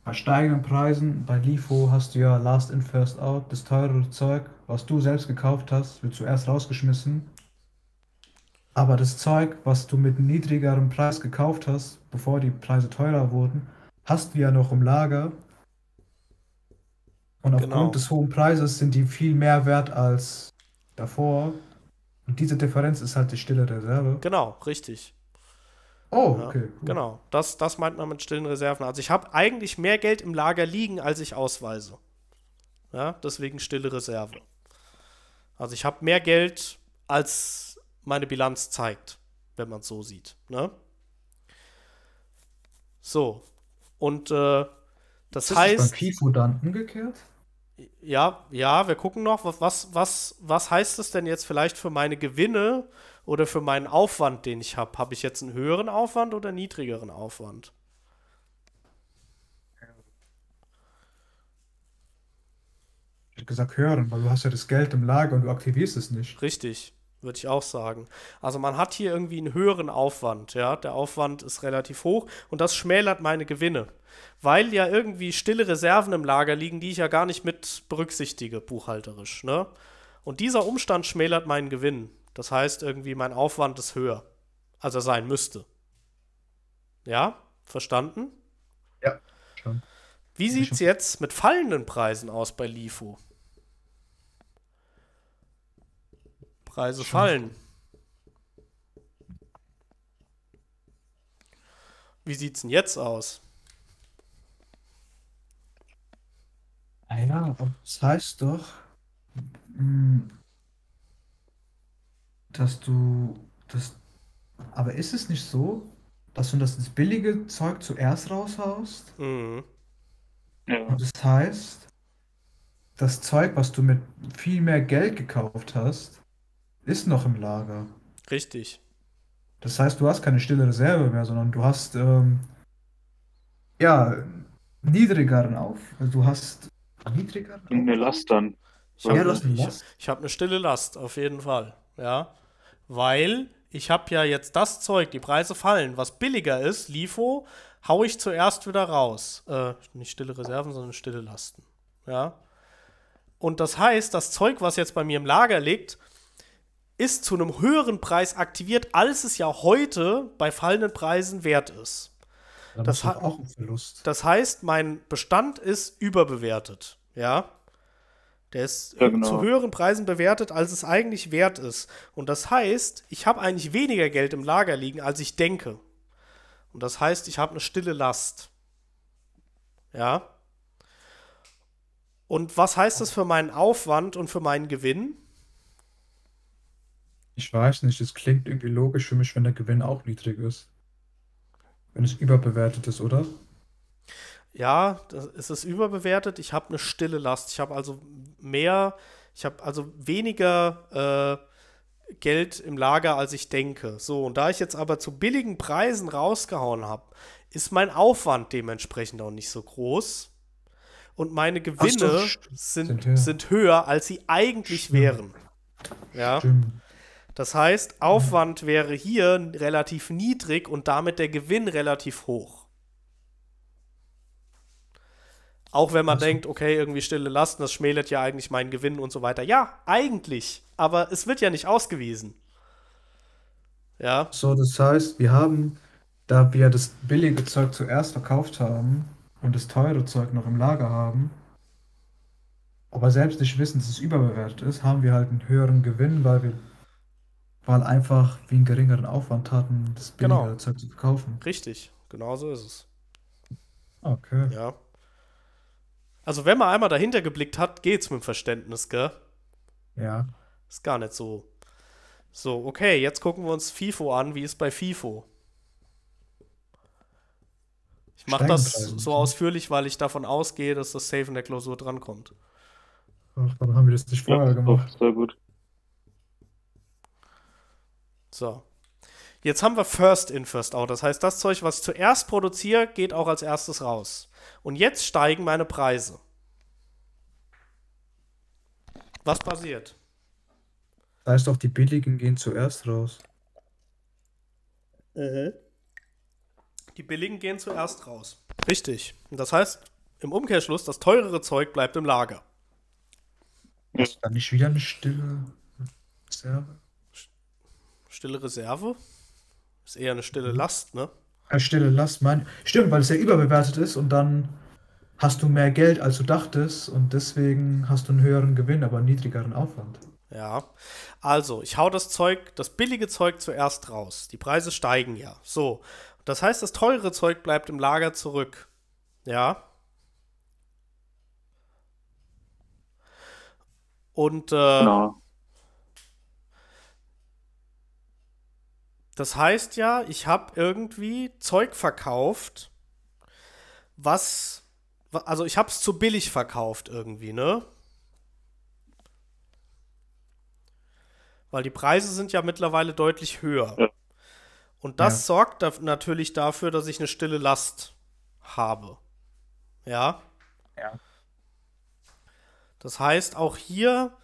bei steigenden Preisen, bei LIFO hast du ja Last in, First out, das teurere Zeug, was du selbst gekauft hast, wird zuerst rausgeschmissen. Aber das Zeug, was du mit niedrigerem Preis gekauft hast, bevor die Preise teurer wurden, hast du ja noch im Lager. Und aufgrund genau. des hohen Preises sind die viel mehr wert als davor. Und diese Differenz ist halt die stille Reserve. Genau, richtig. Oh, okay. Ja, genau. Das, das meint man mit stillen Reserven. Also ich habe eigentlich mehr Geld im Lager liegen, als ich ausweise. Ja, deswegen stille Reserve. Also ich habe mehr Geld, als meine Bilanz zeigt, wenn man es so sieht. Ne? So. Und äh, das Ist heißt. Das beim FIFO dann umgekehrt? Ja, ja, wir gucken noch, was, was, was heißt das denn jetzt vielleicht für meine Gewinne? oder für meinen Aufwand, den ich habe? Habe ich jetzt einen höheren Aufwand oder niedrigeren Aufwand? Ich hätte gesagt höheren, weil du hast ja das Geld im Lager und du aktivierst es nicht. Richtig, würde ich auch sagen. Also man hat hier irgendwie einen höheren Aufwand, ja. Der Aufwand ist relativ hoch und das schmälert meine Gewinne. Weil ja irgendwie stille Reserven im Lager liegen, die ich ja gar nicht mit berücksichtige, buchhalterisch, ne? Und dieser Umstand schmälert meinen Gewinn. Das heißt, irgendwie mein Aufwand ist höher, als er sein müsste. Ja? Verstanden? Ja. Schon. Wie sieht es jetzt mit fallenden Preisen aus bei LIFO? Preise schon. fallen. Wie sieht es denn jetzt aus? Ah ja, das heißt doch, hm, dass du das. Aber ist es nicht so, dass du das billige Zeug zuerst raushaust? Mhm. Ja. Und das heißt, das Zeug, was du mit viel mehr Geld gekauft hast, ist noch im Lager. Richtig. Das heißt, du hast keine stille Reserve mehr, sondern du hast ähm, ja niedrigeren auf. Also du hast niedrigeren. Eine Last dann. Ich habe ja, eine, hab eine stille Last, auf jeden Fall. Ja weil ich habe ja jetzt das Zeug, die Preise fallen, was billiger ist, LIFO, hau ich zuerst wieder raus. Äh, nicht stille Reserven, sondern stille Lasten. Ja. Und das heißt, das Zeug, was jetzt bei mir im Lager liegt, ist zu einem höheren Preis aktiviert, als es ja heute bei fallenden Preisen wert ist. Das, das, auch ein Verlust. das heißt, mein Bestand ist überbewertet. Ja. Der ist ja, ähm, genau. zu höheren Preisen bewertet, als es eigentlich wert ist. Und das heißt, ich habe eigentlich weniger Geld im Lager liegen, als ich denke. Und das heißt, ich habe eine stille Last. Ja. Und was heißt das für meinen Aufwand und für meinen Gewinn? Ich weiß nicht, es klingt irgendwie logisch für mich, wenn der Gewinn auch niedrig ist. Wenn es überbewertet ist, oder? ja, es ist überbewertet. Ich habe eine stille Last. Ich habe also mehr, ich habe also weniger äh, Geld im Lager, als ich denke. So, und da ich jetzt aber zu billigen Preisen rausgehauen habe, ist mein Aufwand dementsprechend auch nicht so groß. Und meine Gewinne Ach, sind, sind, höher. sind, höher. als sie eigentlich Stimmt. wären. Ja. Stimmt. Das heißt, Aufwand wäre hier relativ niedrig und damit der Gewinn relativ hoch. Auch wenn man also. denkt, okay, irgendwie stille Lasten, das schmälert ja eigentlich meinen Gewinn und so weiter. Ja, eigentlich, aber es wird ja nicht ausgewiesen. Ja. So, das heißt, wir haben, da wir das billige Zeug zuerst verkauft haben und das teure Zeug noch im Lager haben, aber selbst nicht wissen, dass es überbewertet ist, haben wir halt einen höheren Gewinn, weil wir weil einfach wie einen geringeren Aufwand hatten, das billige genau. Zeug zu verkaufen. Richtig, genau so ist es. Okay. Ja. Also, wenn man einmal dahinter geblickt hat, geht's mit dem Verständnis, gell? Ja. Ist gar nicht so. So, okay, jetzt gucken wir uns FIFO an. Wie ist bei FIFO? Ich mache das so ausführlich, weil ich davon ausgehe, dass das Safe in der Klausur drankommt. Ach, dann haben wir das nicht vorher ja, gemacht? Sehr gut. So. Jetzt haben wir First in, First out. Das heißt, das Zeug, was ich zuerst produziere, geht auch als erstes raus. Und jetzt steigen meine Preise. Was passiert? Das heißt auch, die billigen gehen zuerst raus. Mhm. Die billigen gehen zuerst raus. Richtig. Und das heißt, im Umkehrschluss, das teurere Zeug bleibt im Lager. Ist da nicht wieder eine stille Reserve? Stille Reserve? Ist eher eine stille mhm. Last, ne? Eine stille Last, mein. Stimmt, weil es ja überbewertet ist und dann hast du mehr Geld, als du dachtest und deswegen hast du einen höheren Gewinn, aber einen niedrigeren Aufwand. Ja, also ich hau das Zeug, das billige Zeug zuerst raus. Die Preise steigen ja. So, das heißt, das teure Zeug bleibt im Lager zurück. Ja. Und äh, genau. Das heißt ja, ich habe irgendwie Zeug verkauft, was. Also ich habe es zu billig verkauft irgendwie, ne? Weil die Preise sind ja mittlerweile deutlich höher. Ja. Und das ja. sorgt da natürlich dafür, dass ich eine stille Last habe. Ja? Ja. Das heißt, auch hier,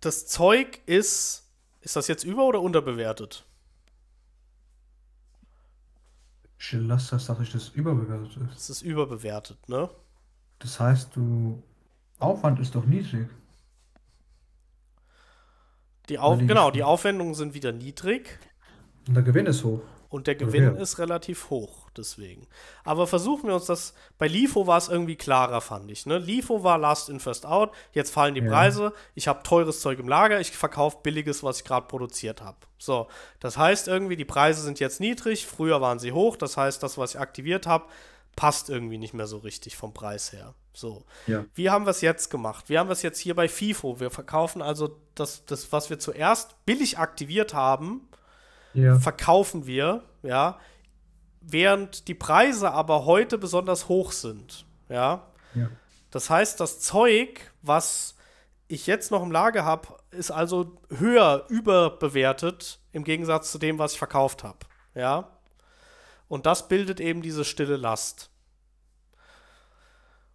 das Zeug ist, ist das jetzt über- oder unterbewertet? Schillaster ist ich das überbewertet ist. Das ist überbewertet, ne? Das heißt, du. Aufwand ist doch niedrig. Die Auf genau, die Aufwendungen sind wieder niedrig. Und der Gewinn ist hoch. Und der Gewinn ja. ist relativ hoch, deswegen. Aber versuchen wir uns das. Bei LIFO war es irgendwie klarer, fand ich. Ne? LIFO war Last in, First out. Jetzt fallen die ja. Preise. Ich habe teures Zeug im Lager. Ich verkaufe billiges, was ich gerade produziert habe. So, das heißt irgendwie, die Preise sind jetzt niedrig. Früher waren sie hoch. Das heißt, das, was ich aktiviert habe, passt irgendwie nicht mehr so richtig vom Preis her. So. Ja. Wie haben wir es jetzt gemacht? Wir haben es jetzt hier bei FIFO. Wir verkaufen also das, das, was wir zuerst billig aktiviert haben, ja. verkaufen wir, ja, während die Preise aber heute besonders hoch sind, ja. ja. Das heißt, das Zeug, was ich jetzt noch im Lager habe, ist also höher überbewertet im Gegensatz zu dem, was ich verkauft habe, ja. Und das bildet eben diese stille Last.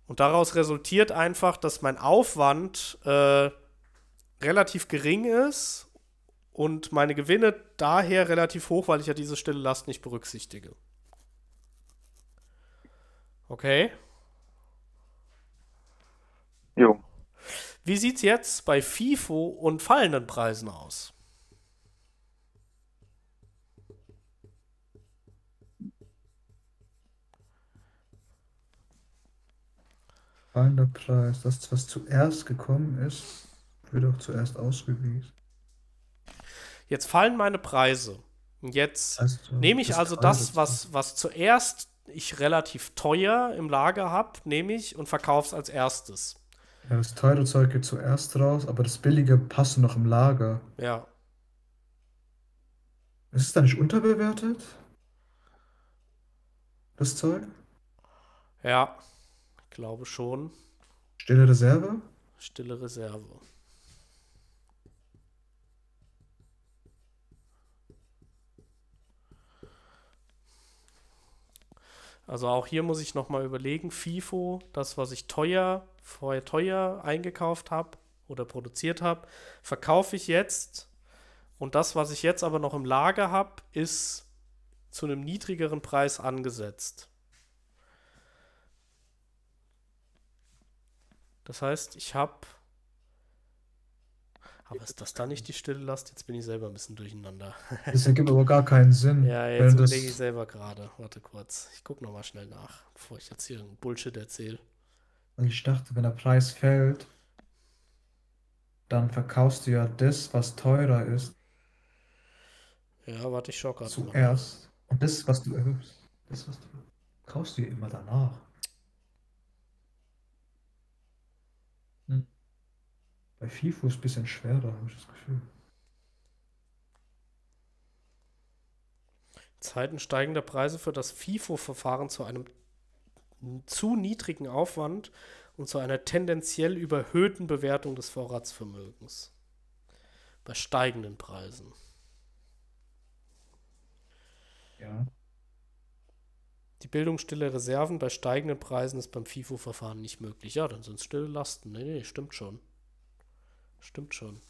Und daraus resultiert einfach, dass mein Aufwand äh, relativ gering ist und meine Gewinne daher relativ hoch, weil ich ja diese stille Last nicht berücksichtige. Okay. Jo. Wie sieht's jetzt bei FIFO und fallenden Preisen aus? Fallender Preis, das, was zuerst gekommen ist, wird auch zuerst ausgewiesen. Jetzt fallen meine Preise. Und jetzt also, nehme ich also das, was, was zuerst ich relativ teuer im Lager habe, nehme ich und verkaufe es als erstes. Ja, das teure Zeug geht zuerst raus, aber das billige passt noch im Lager. Ja. Ist es da nicht unterbewertet? Das Zeug? Ja, ich glaube schon. Stille Reserve? Stille Reserve. Also auch hier muss ich nochmal überlegen, FIFO, das, was ich teuer, vorher teuer eingekauft habe oder produziert habe, verkaufe ich jetzt. Und das, was ich jetzt aber noch im Lager habe, ist zu einem niedrigeren Preis angesetzt. Das heißt, ich habe aber ist das da nicht die stille Last? Jetzt bin ich selber ein bisschen durcheinander. Das ergibt aber gar keinen Sinn. Ja, jetzt überlege das... ich selber gerade. Warte kurz. Ich gucke nochmal schnell nach, bevor ich jetzt hier einen Bullshit erzähle. Und also ich dachte, wenn der Preis fällt, dann verkaufst du ja das, was teurer ist. Ja, warte, ich schau gerade. Zuerst. Mal. Und das, was du erhöhst, das, was du kaufst du ja immer danach. Bei FIFO ist es ein bisschen schwerer, habe ich das Gefühl. Zeiten steigender Preise für das FIFO-Verfahren zu einem zu niedrigen Aufwand und zu einer tendenziell überhöhten Bewertung des Vorratsvermögens. Bei steigenden Preisen. Ja. Die Bildung stiller Reserven bei steigenden Preisen ist beim FIFO-Verfahren nicht möglich. Ja, dann sind es stille Lasten. Nee, nee, stimmt schon. Stimmt schon.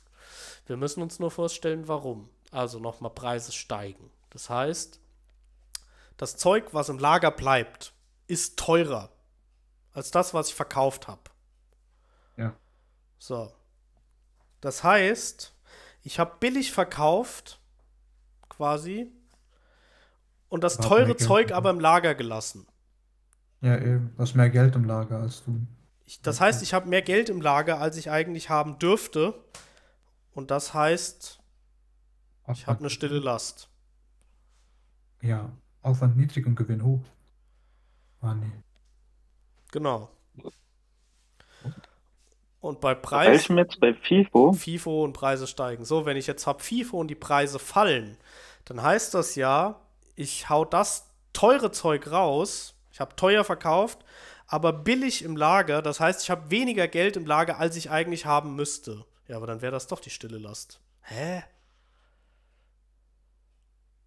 Wir müssen uns nur vorstellen, warum. Also nochmal, Preise steigen. Das heißt, das Zeug, was im Lager bleibt, ist teurer als das, was ich verkauft habe. Ja. So. Das heißt, ich habe billig verkauft, quasi, und das teure Zeug aber im Lager gelassen. Ja, eben. Du hast mehr Geld im Lager als du. Ich, das heißt, ich habe mehr Geld im Lager, als ich eigentlich haben dürfte. Und das heißt, ich habe eine stille Last. Ja, Aufwand niedrig und Gewinn hoch. Ah, nee. Genau. Und bei Preisen. Welchem jetzt bei FIFO? FIFO und Preise steigen. So, wenn ich jetzt habe FIFO und die Preise fallen, dann heißt das ja, ich hau das teure Zeug raus, ich habe teuer verkauft aber billig im Lager. Das heißt, ich habe weniger Geld im Lager, als ich eigentlich haben müsste. Ja, aber dann wäre das doch die stille Last. Hä?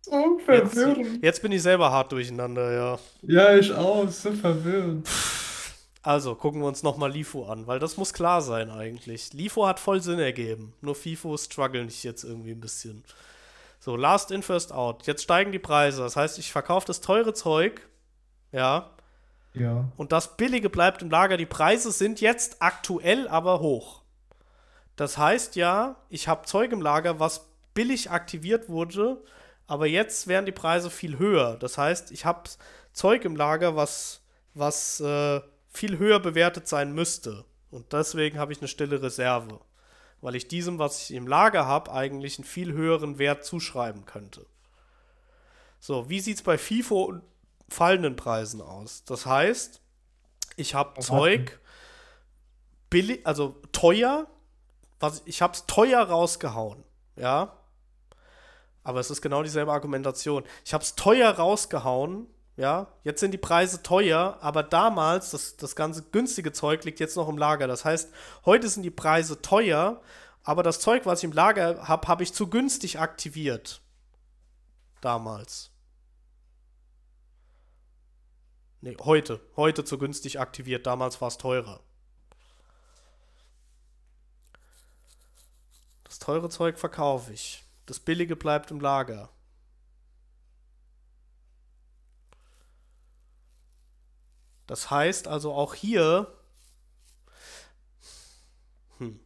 So verwirrend. Jetzt, jetzt bin ich selber hart durcheinander, ja. Ja, ich auch. So verwirrend. Also, gucken wir uns nochmal LIFO an, weil das muss klar sein eigentlich. LIFO hat voll Sinn ergeben. Nur FIFO strugglen ich jetzt irgendwie ein bisschen. So, last in, first out. Jetzt steigen die Preise. Das heißt, ich verkaufe das teure Zeug, ja, ja. Und das Billige bleibt im Lager. Die Preise sind jetzt aktuell aber hoch. Das heißt ja, ich habe Zeug im Lager, was billig aktiviert wurde, aber jetzt wären die Preise viel höher. Das heißt, ich habe Zeug im Lager, was, was äh, viel höher bewertet sein müsste. Und deswegen habe ich eine stille Reserve. Weil ich diesem, was ich im Lager habe, eigentlich einen viel höheren Wert zuschreiben könnte. So, wie sieht es bei FIFO und fallenden Preisen aus. Das heißt, ich habe Zeug billig, also teuer, was ich habe es teuer rausgehauen, ja. Aber es ist genau dieselbe Argumentation. Ich habe es teuer rausgehauen, ja. Jetzt sind die Preise teuer, aber damals das das ganze günstige Zeug liegt jetzt noch im Lager. Das heißt, heute sind die Preise teuer, aber das Zeug, was ich im Lager habe, habe ich zu günstig aktiviert. Damals. Nee, heute. Heute zu günstig aktiviert. Damals war es teurer. Das teure Zeug verkaufe ich. Das billige bleibt im Lager. Das heißt also auch hier. Hm.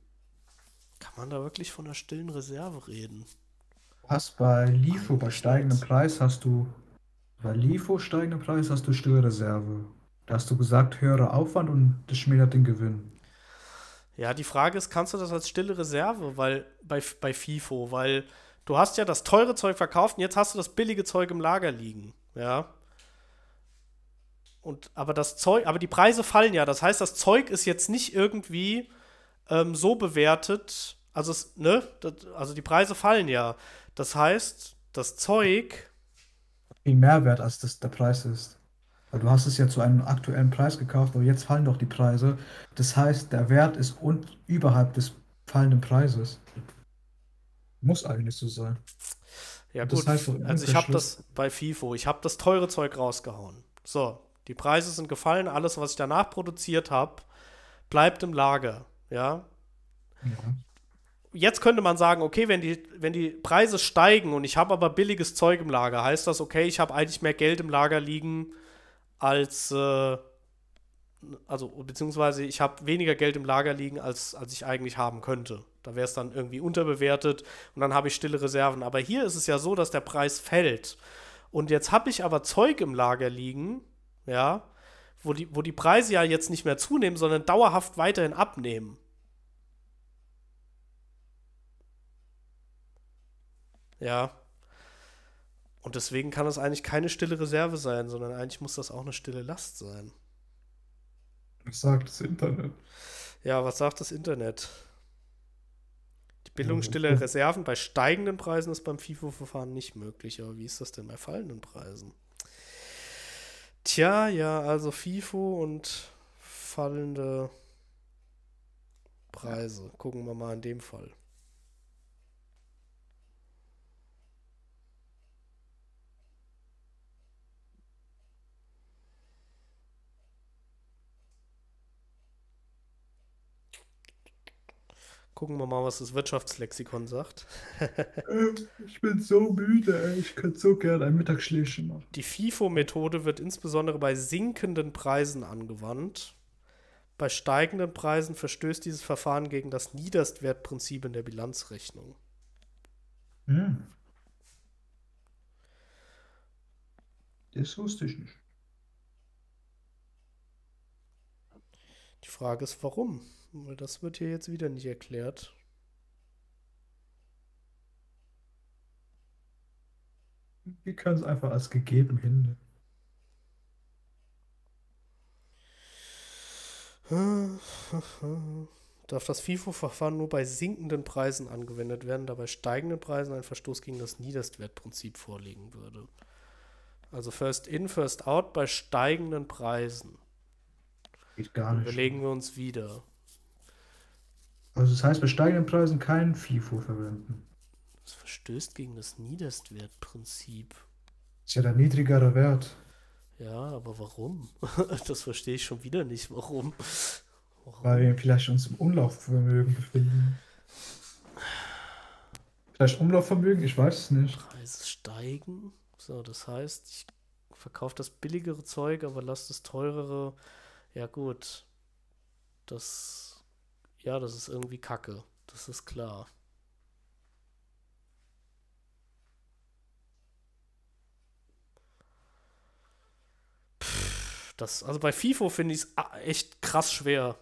Kann man da wirklich von einer stillen Reserve reden? Du hast bei LIFO, bei steigendem Preis, hast du bei LIFO steigenden Preis hast du Stillreserve. Da hast du gesagt, höherer Aufwand und das schmälert den Gewinn. Ja, die Frage ist, kannst du das als stille Reserve weil, bei, bei FIFO? Weil du hast ja das teure Zeug verkauft und jetzt hast du das billige Zeug im Lager liegen. Ja. Und, aber das Zeug, aber die Preise fallen ja. Das heißt, das Zeug ist jetzt nicht irgendwie ähm, so bewertet. Also, es, ne? Das, also die Preise fallen ja. Das heißt, das Zeug viel mehr wert, als das der Preis ist. Weil du hast es ja zu einem aktuellen Preis gekauft, aber jetzt fallen doch die Preise. Das heißt, der Wert ist und überhalb des fallenden Preises. Muss eigentlich so sein. Ja gut, heißt also ich habe das bei FIFO, ich habe das teure Zeug rausgehauen. So, die Preise sind gefallen, alles, was ich danach produziert habe, bleibt im Lager. Ja? ja jetzt könnte man sagen, okay, wenn die, wenn die Preise steigen und ich habe aber billiges Zeug im Lager, heißt das, okay, ich habe eigentlich mehr Geld im Lager liegen als, äh, also beziehungsweise ich habe weniger Geld im Lager liegen, als, als ich eigentlich haben könnte. Da wäre es dann irgendwie unterbewertet und dann habe ich stille Reserven. Aber hier ist es ja so, dass der Preis fällt. Und jetzt habe ich aber Zeug im Lager liegen, ja, wo die, wo die Preise ja jetzt nicht mehr zunehmen, sondern dauerhaft weiterhin abnehmen. Ja. Und deswegen kann das eigentlich keine stille Reserve sein, sondern eigentlich muss das auch eine stille Last sein. Was sagt das Internet? Ja, was sagt das Internet? Die Bildung stiller Reserven bei steigenden Preisen ist beim FIFO-Verfahren nicht möglich. Aber wie ist das denn bei fallenden Preisen? Tja, ja, also FIFO und fallende Preise. Gucken wir mal in dem Fall. Gucken wir mal, was das Wirtschaftslexikon sagt. Ähm, ich bin so müde, ich könnte so gerne ein Mittagsschläfchen machen. Die FIFO-Methode wird insbesondere bei sinkenden Preisen angewandt. Bei steigenden Preisen verstößt dieses Verfahren gegen das Niederstwertprinzip in der Bilanzrechnung. Ja. Hm. Das wusste ich nicht. Die Frage ist, warum? Weil das wird hier jetzt wieder nicht erklärt. Wir können es einfach als gegeben hinnehmen. Darf das FIFO-Verfahren nur bei sinkenden Preisen angewendet werden, da bei steigenden Preisen ein Verstoß gegen das Niedestwertprinzip vorliegen würde? Also First In, First Out bei steigenden Preisen. Geht gar nicht. Überlegen wir uns wieder. Also das heißt, bei steigenden Preisen kein FIFO verwenden. Das verstößt gegen das Niederstwertprinzip. Ist ja der niedrigere Wert. Ja, aber warum? Das verstehe ich schon wieder nicht. Warum? warum? Weil wir vielleicht uns im Umlaufvermögen befinden. Vielleicht Umlaufvermögen, ich weiß es nicht. Preise steigen. So, das heißt, ich verkaufe das billigere Zeug, aber lasse das teurere. Ja, gut. Das ja, das ist irgendwie Kacke. Das ist klar. Pff, das, also bei FIFO finde ich es echt krass schwer.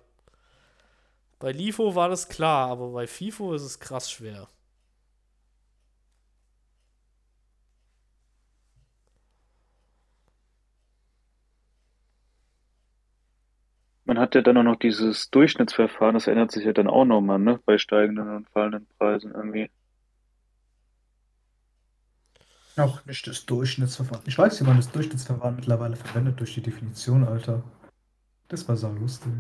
Bei LIFO war das klar, aber bei FIFO ist es krass schwer. Man hat ja dann auch noch dieses Durchschnittsverfahren, das ändert sich ja dann auch nochmal, ne? Bei steigenden und fallenden Preisen irgendwie. Noch nicht das Durchschnittsverfahren. Ich weiß, wie man das Durchschnittsverfahren mittlerweile verwendet durch die Definition, Alter. Das war sau lustig.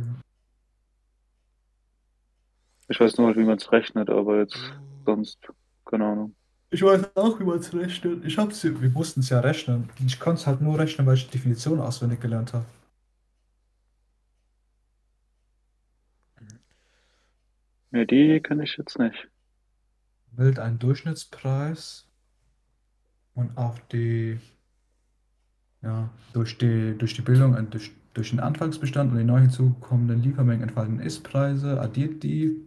Ich weiß nur, wie man es rechnet, aber jetzt mhm. sonst, keine Ahnung. Ich weiß auch, wie man es rechnet. Ich hab's, wir mussten es ja rechnen. Ich konnte es halt nur rechnen, weil ich die Definition auswendig gelernt habe. Ne, die kenne ich jetzt nicht. Wählt einen Durchschnittspreis und auch die, ja, durch die, durch die Bildung, äh, durch, durch den Anfangsbestand und die neu hinzukommenden Liefermengen entfallen Ist-Preise, addiert die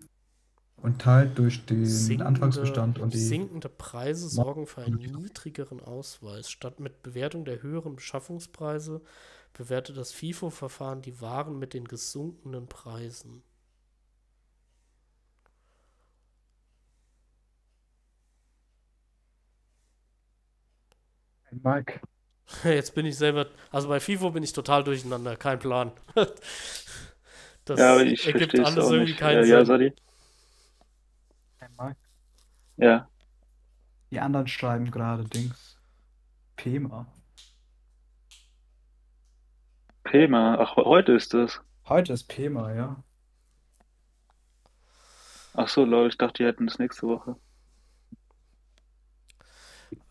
und teilt durch den sinkende, Anfangsbestand und die. Sinkende Preise sorgen für einen niedrigeren Ausweis. Statt mit Bewertung der höheren Beschaffungspreise bewertet das FIFO-Verfahren die Waren mit den gesunkenen Preisen. Hey Mike. Jetzt bin ich selber, also bei FIFO bin ich total durcheinander, kein Plan. Das ja, aber ich ergibt alles auch irgendwie nicht. keinen ja, Sinn. Ja, sorry. Hey Mike. Ja. Die anderen schreiben gerade Dings. Pema. Pema, ach, heute ist das. Heute ist Pema, ja. Ach so, lol, ich dachte, die hätten es nächste Woche.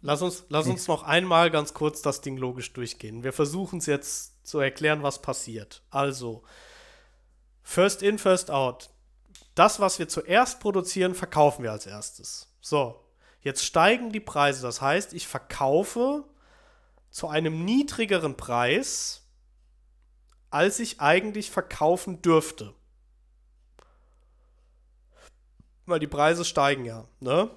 Lass uns, lass uns noch einmal ganz kurz das Ding logisch durchgehen. Wir versuchen es jetzt zu erklären, was passiert. Also, First in, First out. Das, was wir zuerst produzieren, verkaufen wir als erstes. So, jetzt steigen die Preise. Das heißt, ich verkaufe zu einem niedrigeren Preis, als ich eigentlich verkaufen dürfte. Weil die Preise steigen ja. Ne?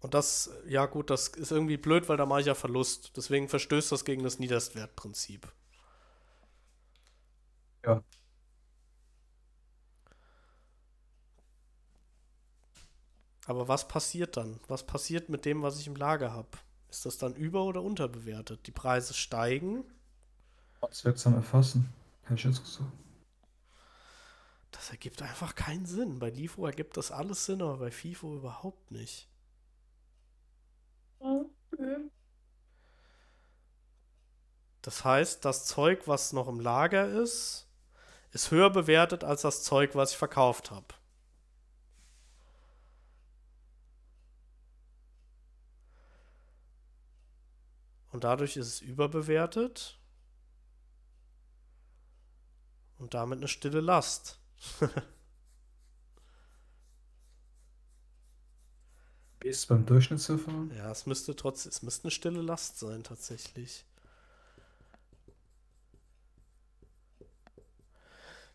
Und das, ja gut, das ist irgendwie blöd, weil da mache ich ja Verlust. Deswegen verstößt das gegen das Niederstwertprinzip. Ja. Aber was passiert dann? Was passiert mit dem, was ich im Lager habe? Ist das dann über- oder unterbewertet? Die Preise steigen? Ortswirksam erfassen. Hätte ich jetzt gesagt. Das ergibt einfach keinen Sinn. Bei LIFO ergibt das alles Sinn, aber bei FIFO überhaupt nicht. Das heißt, das Zeug, was noch im Lager ist, ist höher bewertet als das Zeug, was ich verkauft habe. Und dadurch ist es überbewertet und damit eine stille Last. ist beim Durchschnittswürfel? Ja, es müsste trotzdem, es müsste eine stille Last sein tatsächlich.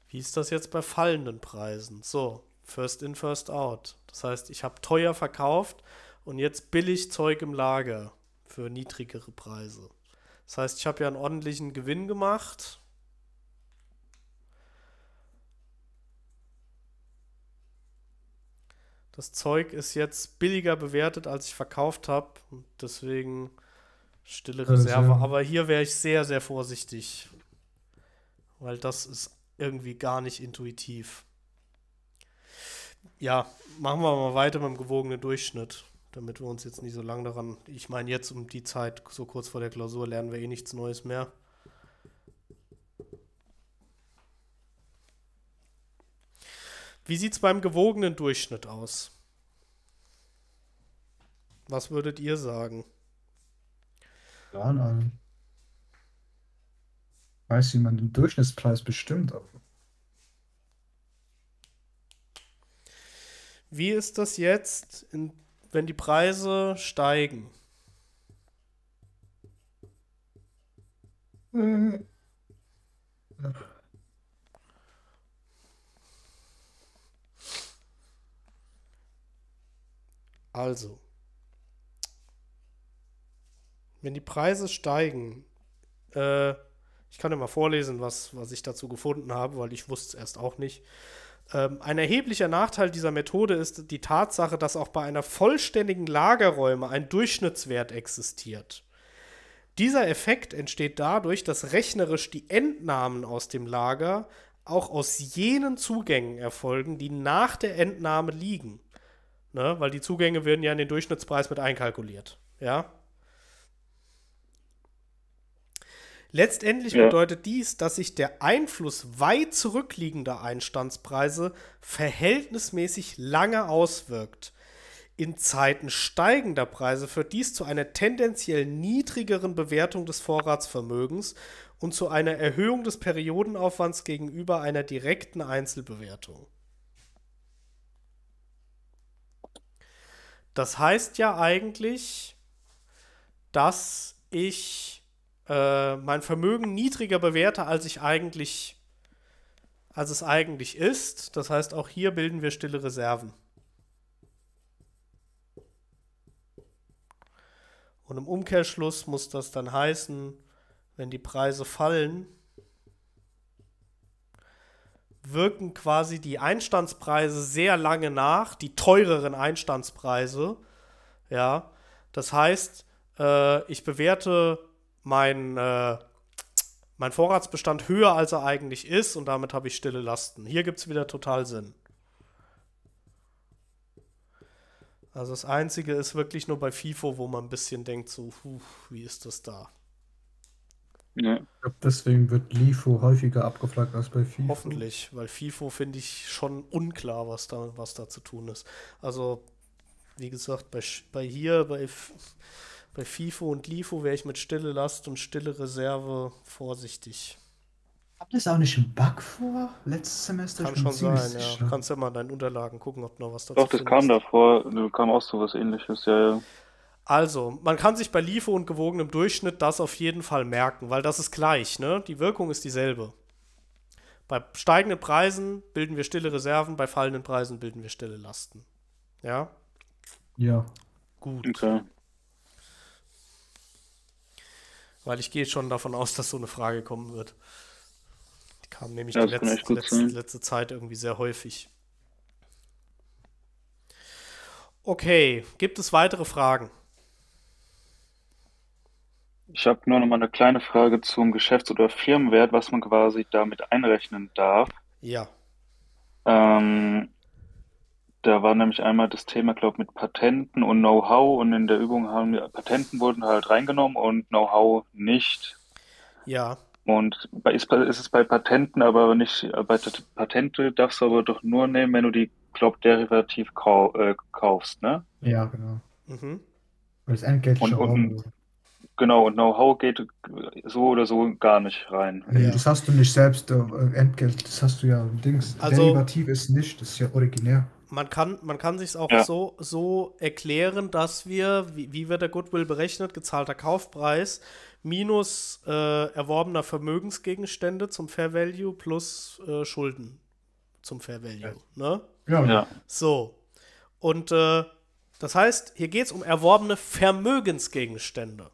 Wie ist das jetzt bei fallenden Preisen? So, first in, first out. Das heißt, ich habe teuer verkauft und jetzt billig Zeug im Lager für niedrigere Preise. Das heißt, ich habe ja einen ordentlichen Gewinn gemacht das Zeug ist jetzt billiger bewertet, als ich verkauft habe. Deswegen stille Reserve. Also, Aber hier wäre ich sehr, sehr vorsichtig. Weil das ist irgendwie gar nicht intuitiv. Ja, machen wir mal weiter mit dem gewogenen Durchschnitt, damit wir uns jetzt nicht so lange daran. Ich meine, jetzt um die Zeit, so kurz vor der Klausur, lernen wir eh nichts Neues mehr. Wie sieht es beim gewogenen Durchschnitt aus? Was würdet ihr sagen? Plan an. Weiß, jemand den Durchschnittspreis bestimmt. Wie ist das jetzt, in, wenn die Preise steigen? Äh. Also, wenn die Preise steigen, äh, ich kann dir mal vorlesen, was, was ich dazu gefunden habe, weil ich wusste es erst auch nicht. Ähm, ein erheblicher Nachteil dieser Methode ist die Tatsache, dass auch bei einer vollständigen Lagerräume ein Durchschnittswert existiert. Dieser Effekt entsteht dadurch, dass rechnerisch die Entnahmen aus dem Lager auch aus jenen Zugängen erfolgen, die nach der Entnahme liegen. Ne? Weil die Zugänge werden ja in den Durchschnittspreis mit einkalkuliert. Ja. Letztendlich ja. bedeutet dies, dass sich der Einfluss weit zurückliegender Einstandspreise verhältnismäßig lange auswirkt. In Zeiten steigender Preise führt dies zu einer tendenziell niedrigeren Bewertung des Vorratsvermögens und zu einer Erhöhung des Periodenaufwands gegenüber einer direkten Einzelbewertung. Das heißt ja eigentlich, dass ich äh, mein Vermögen niedriger bewerte, als ich eigentlich, als es eigentlich ist. Das heißt, auch hier bilden wir stille Reserven. Und im Umkehrschluss muss das dann heißen, wenn die Preise fallen, wirken quasi die Einstandspreise sehr lange nach, die teureren Einstandspreise. Ja, das heißt, äh, ich bewerte mein, äh, mein Vorratsbestand höher, als er eigentlich ist und damit habe ich stille Lasten. Hier gibt es wieder total Sinn. Also das Einzige ist wirklich nur bei FIFO, wo man ein bisschen denkt, so, huh, wie ist das da? Ja. Ich glaube, deswegen wird LIFO häufiger abgeflaggt als bei FIFO. Hoffentlich, weil FIFO finde ich schon unklar, was da, was da zu tun ist. Also, wie gesagt, bei, bei hier, bei, bei FIFO und LIFO wäre ich mit stille Last und stille Reserve vorsichtig. Habt ihr es auch nicht einen Bug vor? Letztes Semester Kann schon sein, ja. Sicher. Kannst ja mal in deinen Unterlagen gucken, ob noch was dazu Doch, das kam ist. davor. Kam auch so was ähnliches, ja, ja. Also, man kann sich bei Liefe und gewogenem Durchschnitt das auf jeden Fall merken, weil das ist gleich, ne? Die Wirkung ist dieselbe. Bei steigenden Preisen bilden wir stille Reserven, bei fallenden Preisen bilden wir stille Lasten. Ja? Ja. Gut. Okay. Weil ich gehe schon davon aus, dass so eine Frage kommen wird. Die kam nämlich ja, die letzte, letzte, letzte Zeit irgendwie sehr häufig. Okay, gibt es weitere Fragen? Ich habe nur noch mal eine kleine Frage zum Geschäfts- oder Firmenwert, was man quasi damit einrechnen darf. Ja. Ähm, da war nämlich einmal das Thema, glaube ich, mit Patenten und Know-how und in der Übung haben wir, Patenten wurden halt reingenommen und Know-how nicht. Ja. Und bei, ist, ist, es bei Patenten aber nicht, bei Patente darfst du aber doch nur nehmen, wenn du die, glaube derivativ kau äh, kaufst, ne? Ja, genau. Mhm. Und das Entgelt und, und, Genau, und Know-how geht so oder so gar nicht rein. Nee, das hast du nicht selbst, äh, Entgelt, das hast du ja Dings. Also, Derivativ ist nicht, das ist ja originär. Man kann, man kann sich es auch ja. so, so erklären, dass wir, wie, wie wird der Goodwill berechnet, gezahlter Kaufpreis minus äh, erworbener Vermögensgegenstände zum Fair Value plus äh, Schulden zum Fair Value. Ja. Ne? Ja. ja. So. Und äh, das heißt, hier geht es um erworbene Vermögensgegenstände.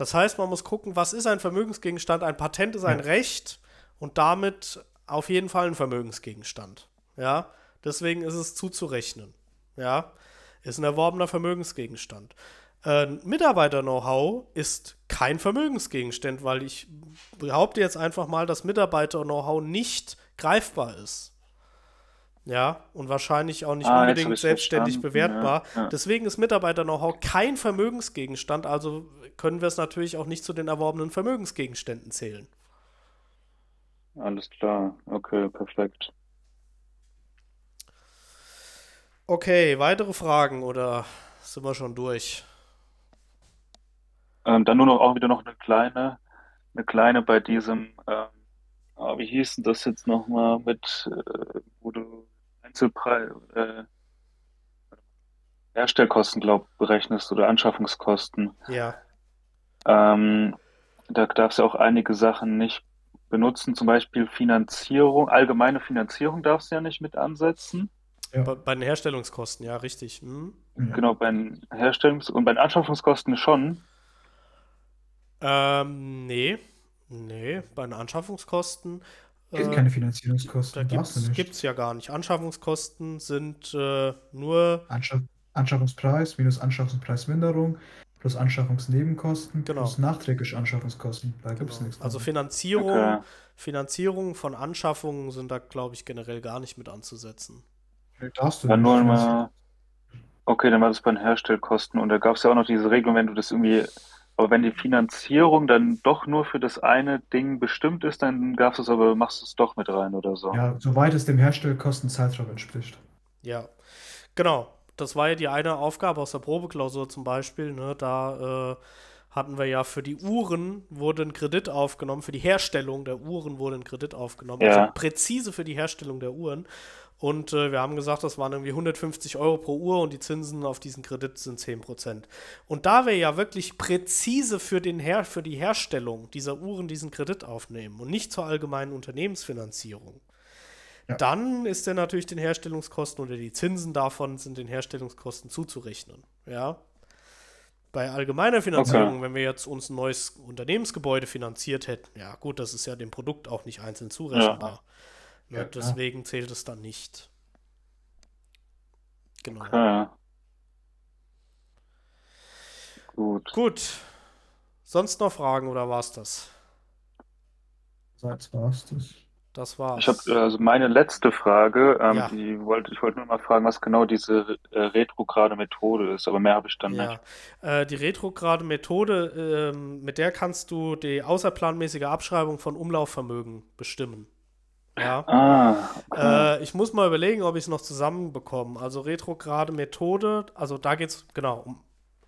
Das heißt, man muss gucken, was ist ein Vermögensgegenstand? Ein Patent ist ein ja. Recht und damit auf jeden Fall ein Vermögensgegenstand. Ja, deswegen ist es zuzurechnen. Ja, ist ein erworbener Vermögensgegenstand. Äh, Mitarbeiter-Know-how ist kein Vermögensgegenstand, weil ich behaupte jetzt einfach mal, dass Mitarbeiter-Know-how nicht greifbar ist. Ja, und wahrscheinlich auch nicht ah, unbedingt selbstständig bewertbar. Ja, ja. Deswegen ist Mitarbeiter-Know-how kein Vermögensgegenstand, also können wir es natürlich auch nicht zu den erworbenen Vermögensgegenständen zählen. Alles klar, okay, perfekt. Okay, weitere Fragen oder sind wir schon durch? Ähm, dann nur noch auch wieder noch eine kleine, eine kleine bei diesem, ähm, ah, wie hieß denn das jetzt nochmal mit, äh, wo du Einzelpreis, äh, Herstellkosten, glaube ich, berechnest oder Anschaffungskosten. Ja. Ähm, da darfst du auch einige Sachen nicht benutzen, zum Beispiel Finanzierung, allgemeine Finanzierung darfst du ja nicht mit ansetzen. Ja. Bei, den Herstellungskosten, ja, richtig. Hm. Genau, bei den Herstellungs- und bei den Anschaffungskosten schon. Ähm, nee. Nee, bei den Anschaffungskosten. Es Gibt äh, keine Finanzierungskosten. Da gibt es ja gar nicht. Anschaffungskosten sind äh, nur. Anschaff Anschaffungspreis minus Anschaffungspreisminderung plus Anschaffungsnebenkosten genau. plus nachträglich Anschaffungskosten. Da genau. gibt es nichts. Also, also Finanzierung, okay. Finanzierung von Anschaffungen sind da, glaube ich, generell gar nicht mit anzusetzen. Nee, darfst du dann nur mal. Okay, dann war das bei den Herstellkosten und da gab es ja auch noch diese Regelung, wenn du das irgendwie, aber wenn die Finanzierung dann doch nur für das eine Ding bestimmt ist, dann darfst du es aber, machst du es doch mit rein oder so. Ja, soweit es dem Herstellkostenzeitraum entspricht. Ja, genau das war ja die eine Aufgabe aus der Probeklausur zum Beispiel. Ne? Da äh, hatten wir ja für die Uhren wurde ein Kredit aufgenommen, für die Herstellung der Uhren wurde ein Kredit aufgenommen. Also ja. Also präzise für die Herstellung der Uhren. Und äh, wir haben gesagt, das waren irgendwie 150 Euro pro Uhr und die Zinsen auf diesen Kredit sind 10%. Und da wir ja wirklich präzise für, den Her für die Herstellung dieser Uhren diesen Kredit aufnehmen und nicht zur allgemeinen Unternehmensfinanzierung, dann ist er natürlich den Herstellungskosten oder die Zinsen davon sind den Herstellungskosten zuzurechnen. Ja. Bei allgemeiner Finanzierung, okay. wenn wir jetzt uns ein neues Unternehmensgebäude finanziert hätten, ja gut, das ist ja dem Produkt auch nicht einzeln zurechenbar. Ja. Ne? Ja, deswegen zählt es dann nicht. Genau. Okay. Gut. Gut. Sonst noch Fragen oder war es das? Sonst war's das. Das war's. Ich habe also meine letzte Frage, ähm, ja. die wollte ich wollte nur mal fragen, was genau diese äh, retrograde Methode ist, aber mehr habe ich dann ja. nicht. Äh, die retrograde Methode, ähm, mit der kannst du die außerplanmäßige Abschreibung von Umlaufvermögen bestimmen. Ja. Ah, okay. äh, ich muss mal überlegen, ob ich es noch zusammenbekomme. Also retrograde Methode, also da geht es genau um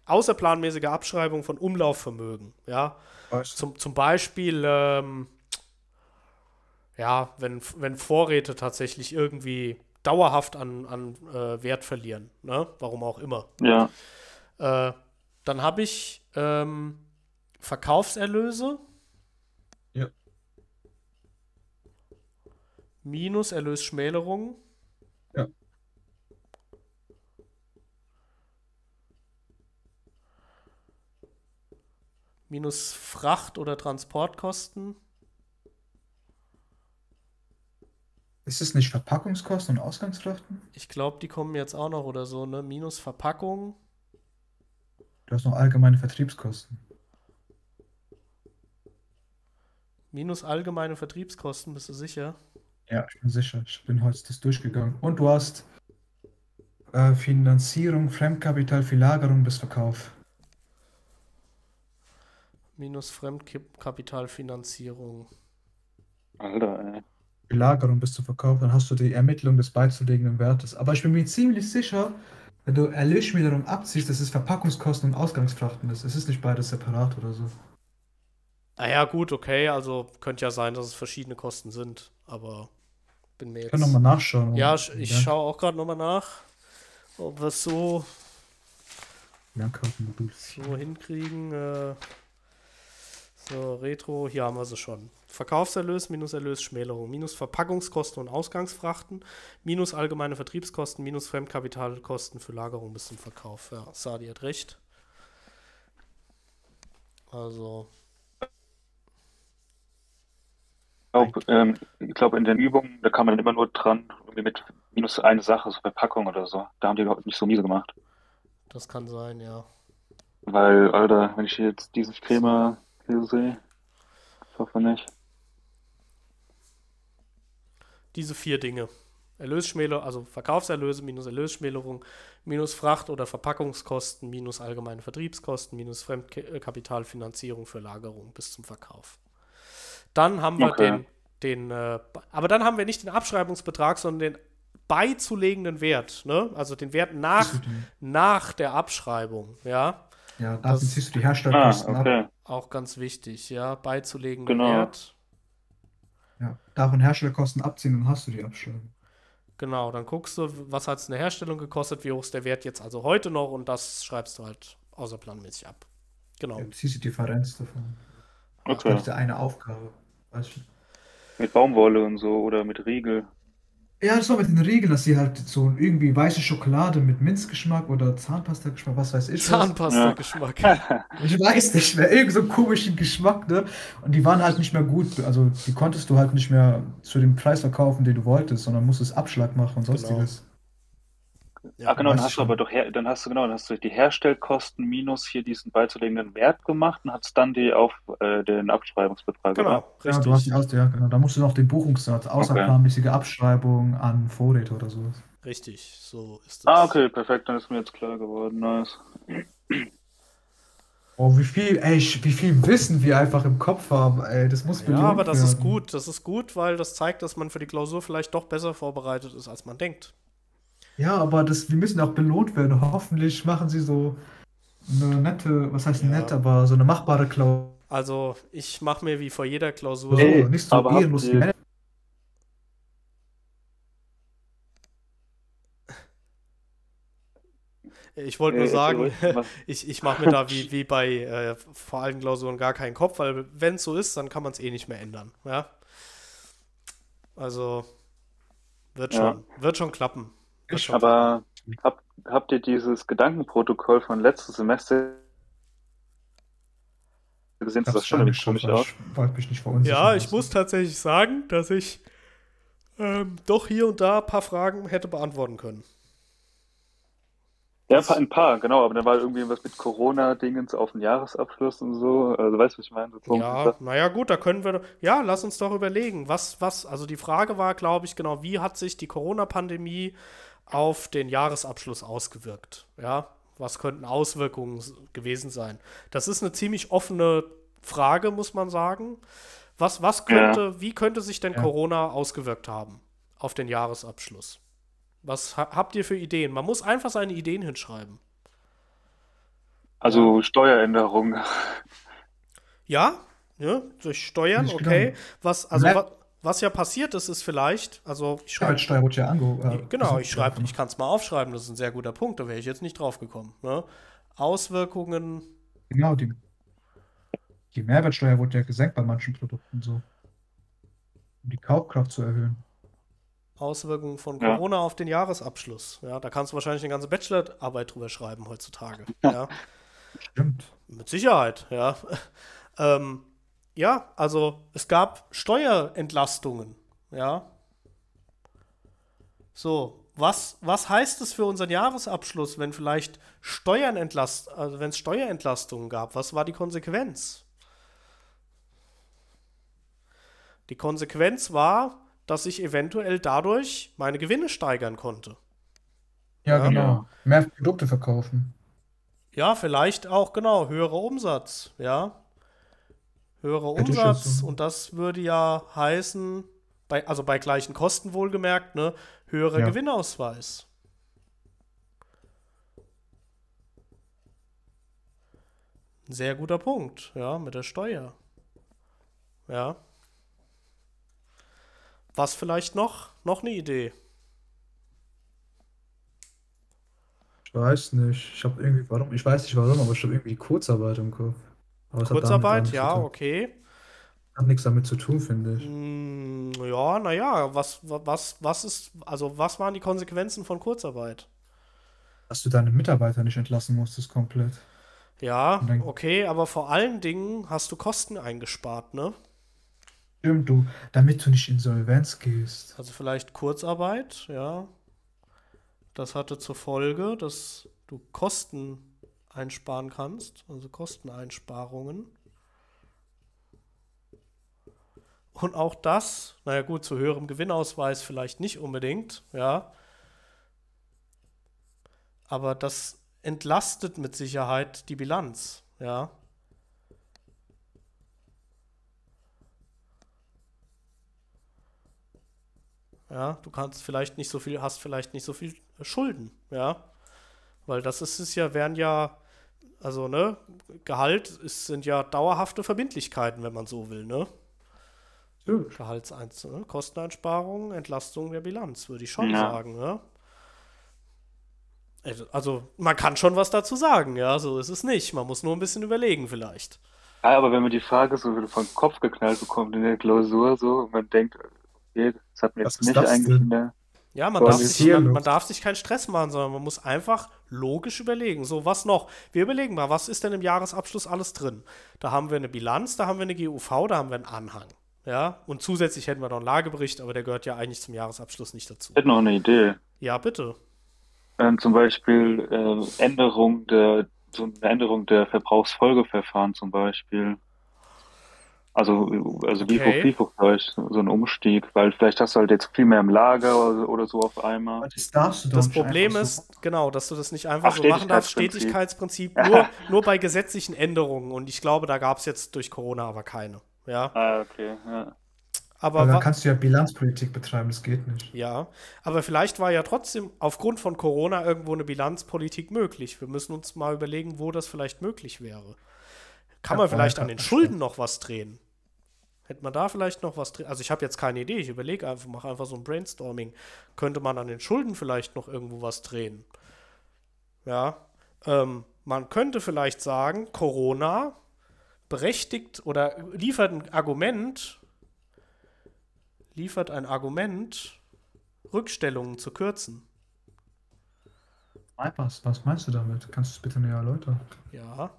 außerplanmäßige Abschreibung von Umlaufvermögen. Ja. Weißt du? Zum, zum Beispiel ähm, ja, wenn, wenn Vorräte tatsächlich irgendwie dauerhaft an, an äh, Wert verlieren, ne? warum auch immer. Ja. Äh, dann habe ich ähm, Verkaufserlöse. Ja. Minus Erlösschmälerung. Ja. Minus Fracht- oder Transportkosten. Ist es nicht Verpackungskosten und Ausgangskosten? Ich glaube, die kommen jetzt auch noch oder so, ne? Minus Verpackung. Du hast noch allgemeine Vertriebskosten. Minus allgemeine Vertriebskosten, bist du sicher? Ja, ich bin sicher. Ich bin heute das durchgegangen. Und du hast äh, Finanzierung, Fremdkapital, für Lagerung bis Verkauf. Minus Fremdkapitalfinanzierung. Alter, ey. Belagerung bis zum Verkauf, dann hast du die Ermittlung des beizulegenden Wertes. Aber ich bin mir ziemlich sicher, wenn du Erlösch wiederum abziehst, dass es Verpackungskosten und Ausgangsfrachten ist. Es ist nicht beides separat oder so. Naja, gut, okay, also könnte ja sein, dass es verschiedene Kosten sind, aber bin mir jetzt. Ich kann nochmal nachschauen. Ja, ich, ich schaue auch gerade nochmal nach, ob wir es so, so hinkriegen. Äh, so, Retro, hier haben wir sie schon. Verkaufserlös minus Erlösschmälerung minus Verpackungskosten und Ausgangsfrachten minus allgemeine Vertriebskosten minus Fremdkapitalkosten für Lagerung bis zum Verkauf. Ja, Sadi hat recht. Also. Ähm, ich glaube, ähm, glaub in den Übungen, da kam man immer nur dran, mit minus eine Sache, so Verpackung oder so. Da haben die überhaupt nicht so miese gemacht. Das kann sein, ja. Weil, Alter, wenn ich jetzt dieses Thema hier sehe, ich hoffe nicht diese vier Dinge. Erlösschmäler, also Verkaufserlöse minus Erlösschmälerung, minus Fracht- oder Verpackungskosten, minus allgemeine Vertriebskosten, minus Fremdkapitalfinanzierung für Lagerung bis zum Verkauf. Dann haben okay. wir den, den äh, aber dann haben wir nicht den Abschreibungsbetrag, sondern den beizulegenden Wert, ne? also den Wert nach, nach der Abschreibung, ja. Ja, da das, ziehst du die Herstellerkosten ah, okay. ab. Auch ganz wichtig, ja, beizulegenden genau. Wert. Ja, davon Herstellerkosten abziehen, dann hast du die Abschreibung. Genau, dann guckst du, was hat es eine Herstellung gekostet, wie hoch ist der Wert jetzt also heute noch und das schreibst du halt außerplanmäßig ab. Genau. Ja, ziehst du die Differenz davon. Okay. Das ist eine Aufgabe. Weißt du? Mit Baumwolle und so oder mit Riegel. Ja, das war mit den Regeln, dass sie halt so irgendwie weiße Schokolade mit Minzgeschmack oder Zahnpasta-Geschmack, was weiß ich. Zahnpasta-Geschmack. Ich weiß nicht mehr, irgend so einen komischen Geschmack, ne? Und die waren halt nicht mehr gut. Also die konntest du halt nicht mehr zu dem Preis verkaufen, den du wolltest, sondern musstest Abschlag machen und sonstiges. Genau. Ja, ah, genau, dann hast du aber doch, her, dann hast du genau, dann hast du die Herstellkosten minus hier diesen beizulegenden Wert gemacht und hast dann die auf äh, den Abschreibungsbetrag. Genau, oder? richtig. Ja, genau, du hast die aus, ja, genau. Da musst du noch den Buchungssatz, außerplanmäßige okay. Abschreibung an Vorräte oder sowas. Richtig, so ist das. Ah, okay, perfekt, dann ist mir jetzt klar geworden. Nice. Oh, wie viel, ey, wie viel Wissen wir einfach im Kopf haben, ey, das muss belohnt Ja, aber das werden. ist gut, das ist gut, weil das zeigt, dass man für die Klausur vielleicht doch besser vorbereitet ist, als man denkt. Ja, aber das, wir müssen auch belohnt werden. Hoffentlich machen sie so eine nette, was heißt ja. nett, aber so eine machbare Klausur. Also ich mache mir wie vor jeder Klausur. Nee, so, nicht so ehrenlos wie Ich wollte nur sagen, ich, ich mache mir da wie, wie bei äh, vor allen Klausuren gar keinen Kopf, weil wenn es so ist, dann kann man es eh nicht mehr ändern. Ja? Also wird schon, ja. wird schon klappen. Aber hab, habt ihr dieses Gedankenprotokoll von letztes Semester gesehen? Das, das schon irgendwie komisch aus. Ich mich nicht verunsichern. Ja, ich muss tatsächlich sagen, dass ich ähm, doch hier und da ein paar Fragen hätte beantworten können. Ja, ein paar, genau, aber dann war irgendwie was mit Corona-Dingens auf den Jahresabschluss und so. Also weißt du, was ich meine? So ja, naja, gut, da können wir. Ja, lass uns doch überlegen. Was, was, also die Frage war, glaube ich, genau, wie hat sich die Corona-Pandemie auf den Jahresabschluss ausgewirkt? Ja, was könnten Auswirkungen gewesen sein? Das ist eine ziemlich offene Frage, muss man sagen. Was, was könnte, ja. wie könnte sich denn ja. Corona ausgewirkt haben auf den Jahresabschluss? Was ha habt ihr für Ideen? Man muss einfach seine Ideen hinschreiben. Also Steueränderung. Ja, ja ne? durch Steuern, okay. Genau. Was, also, was, was ja passiert ist, ist vielleicht, also ich schreibe. Ja, als ja ange, äh, genau, ich schreibe, ich kann es mal aufschreiben, das ist ein sehr guter Punkt, da wäre ich jetzt nicht drauf gekommen. Ne? Auswirkungen. Genau, die, die Mehrwertsteuer wurde ja gesenkt bei manchen Produkten so. Um die Kaufkraft zu erhöhen. Auswirkungen von ja. Corona auf den Jahresabschluss. Ja, da kannst du wahrscheinlich eine ganze Bachelorarbeit drüber schreiben heutzutage. Ja. Stimmt. Mit Sicherheit, ja. ähm, ja, also es gab Steuerentlastungen, ja. So, was, was heißt es für unseren Jahresabschluss, wenn vielleicht Steuern entlast, also wenn es Steuerentlastungen gab? Was war die Konsequenz? Die Konsequenz war, dass ich eventuell dadurch meine Gewinne steigern konnte. Ja, ja genau. Mehr Produkte verkaufen. Ja, vielleicht auch, genau, höherer Umsatz, ja höherer Umsatz und das würde ja heißen, bei, also bei gleichen Kosten wohlgemerkt, ne, höherer ja. Gewinnausweis. Sehr guter Punkt, ja, mit der Steuer. Ja. Was vielleicht noch? Noch eine Idee. Ich weiß nicht. Ich habe irgendwie, warum? Ich weiß nicht warum, aber ich habe irgendwie Kurzarbeit im Kopf. Außer Kurzarbeit, ja, okay. Hat nichts damit zu tun, finde ich. Mm, ja, naja, was, was, was ist, also was waren die Konsequenzen von Kurzarbeit? Dass du deine Mitarbeiter nicht entlassen musstest, komplett. Ja, okay, aber vor allen Dingen hast du Kosten eingespart, ne? Stimmt, du, damit du nicht insolvenz gehst. Also vielleicht Kurzarbeit, ja. Das hatte zur Folge, dass du Kosten einsparen kannst, also Kosteneinsparungen. Und auch das, naja gut, zu höherem Gewinnausweis vielleicht nicht unbedingt, ja. Aber das entlastet mit Sicherheit die Bilanz, ja. Ja, du kannst vielleicht nicht so viel, hast vielleicht nicht so viel Schulden, ja. Weil das ist es ja, wären ja also, ne, Gehalt ist, sind ja dauerhafte Verbindlichkeiten, wenn man so will, ne? Natürlich. Gehaltseinzelne, Kosteneinsparungen, Entlastung der Bilanz, würde ich schon ja. sagen, ne? Also, also, man kann schon was dazu sagen, ja, so ist es nicht. Man muss nur ein bisschen überlegen, vielleicht. Ja, aber wenn man die Frage so wieder vom Kopf geknallt bekommt in der Klausur, so, und man denkt, okay, das hat mir jetzt nicht eigentlich mehr. Ja, man darf, sich, man, man darf sich keinen Stress machen, sondern man muss einfach logisch überlegen. So, was noch? Wir überlegen mal, was ist denn im Jahresabschluss alles drin? Da haben wir eine Bilanz, da haben wir eine GUV, da haben wir einen Anhang. Ja, und zusätzlich hätten wir noch einen Lagebericht, aber der gehört ja eigentlich zum Jahresabschluss nicht dazu. Ich hätte noch eine Idee. Ja, bitte. Ähm, zum Beispiel äh, Änderung der, so eine Änderung der Verbrauchsfolgeverfahren zum Beispiel. Also, also wie okay. Vivo vielleicht so ein Umstieg, weil vielleicht hast du halt jetzt viel mehr im Lager oder so auf einmal. Das darfst du Das Problem ist, so. genau, dass du das nicht einfach Ach, so machen darfst. Stetigkeitsprinzip nur, nur bei gesetzlichen Änderungen. Und ich glaube, da gab es jetzt durch Corona aber keine. Ja. Ah, okay. Ja. Aber, aber dann kannst du ja Bilanzpolitik betreiben, das geht nicht. Ja, aber vielleicht war ja trotzdem aufgrund von Corona irgendwo eine Bilanzpolitik möglich. Wir müssen uns mal überlegen, wo das vielleicht möglich wäre. Kann man vielleicht an den Schulden noch was drehen? Hätte man da vielleicht noch was drehen? Also ich habe jetzt keine Idee, ich überlege einfach, mache einfach so ein Brainstorming. Könnte man an den Schulden vielleicht noch irgendwo was drehen? Ja. Ähm, man könnte vielleicht sagen, Corona berechtigt oder liefert ein Argument, liefert ein Argument, Rückstellungen zu kürzen. Was, was meinst du damit? Kannst du es bitte näher erläutern? Ja,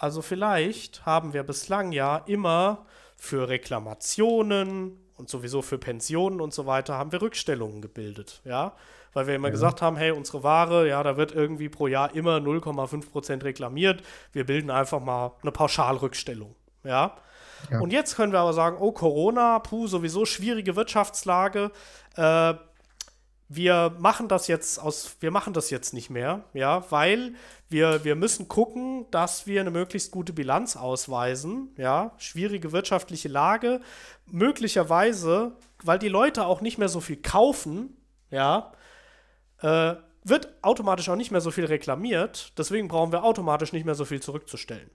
Also vielleicht haben wir bislang ja immer für Reklamationen und sowieso für Pensionen und so weiter haben wir Rückstellungen gebildet, ja, weil wir immer ja. gesagt haben, hey, unsere Ware, ja, da wird irgendwie pro Jahr immer 0,5 Prozent reklamiert, wir bilden einfach mal eine Pauschalrückstellung, ja. ja. Und jetzt können wir aber sagen, oh Corona, puh, sowieso schwierige Wirtschaftslage, äh, wir machen das jetzt aus, wir machen das jetzt nicht mehr, ja, weil wir, wir müssen gucken, dass wir eine möglichst gute Bilanz ausweisen, ja, schwierige wirtschaftliche Lage, möglicherweise, weil die Leute auch nicht mehr so viel kaufen, ja, äh, wird automatisch auch nicht mehr so viel reklamiert, deswegen brauchen wir automatisch nicht mehr so viel zurückzustellen.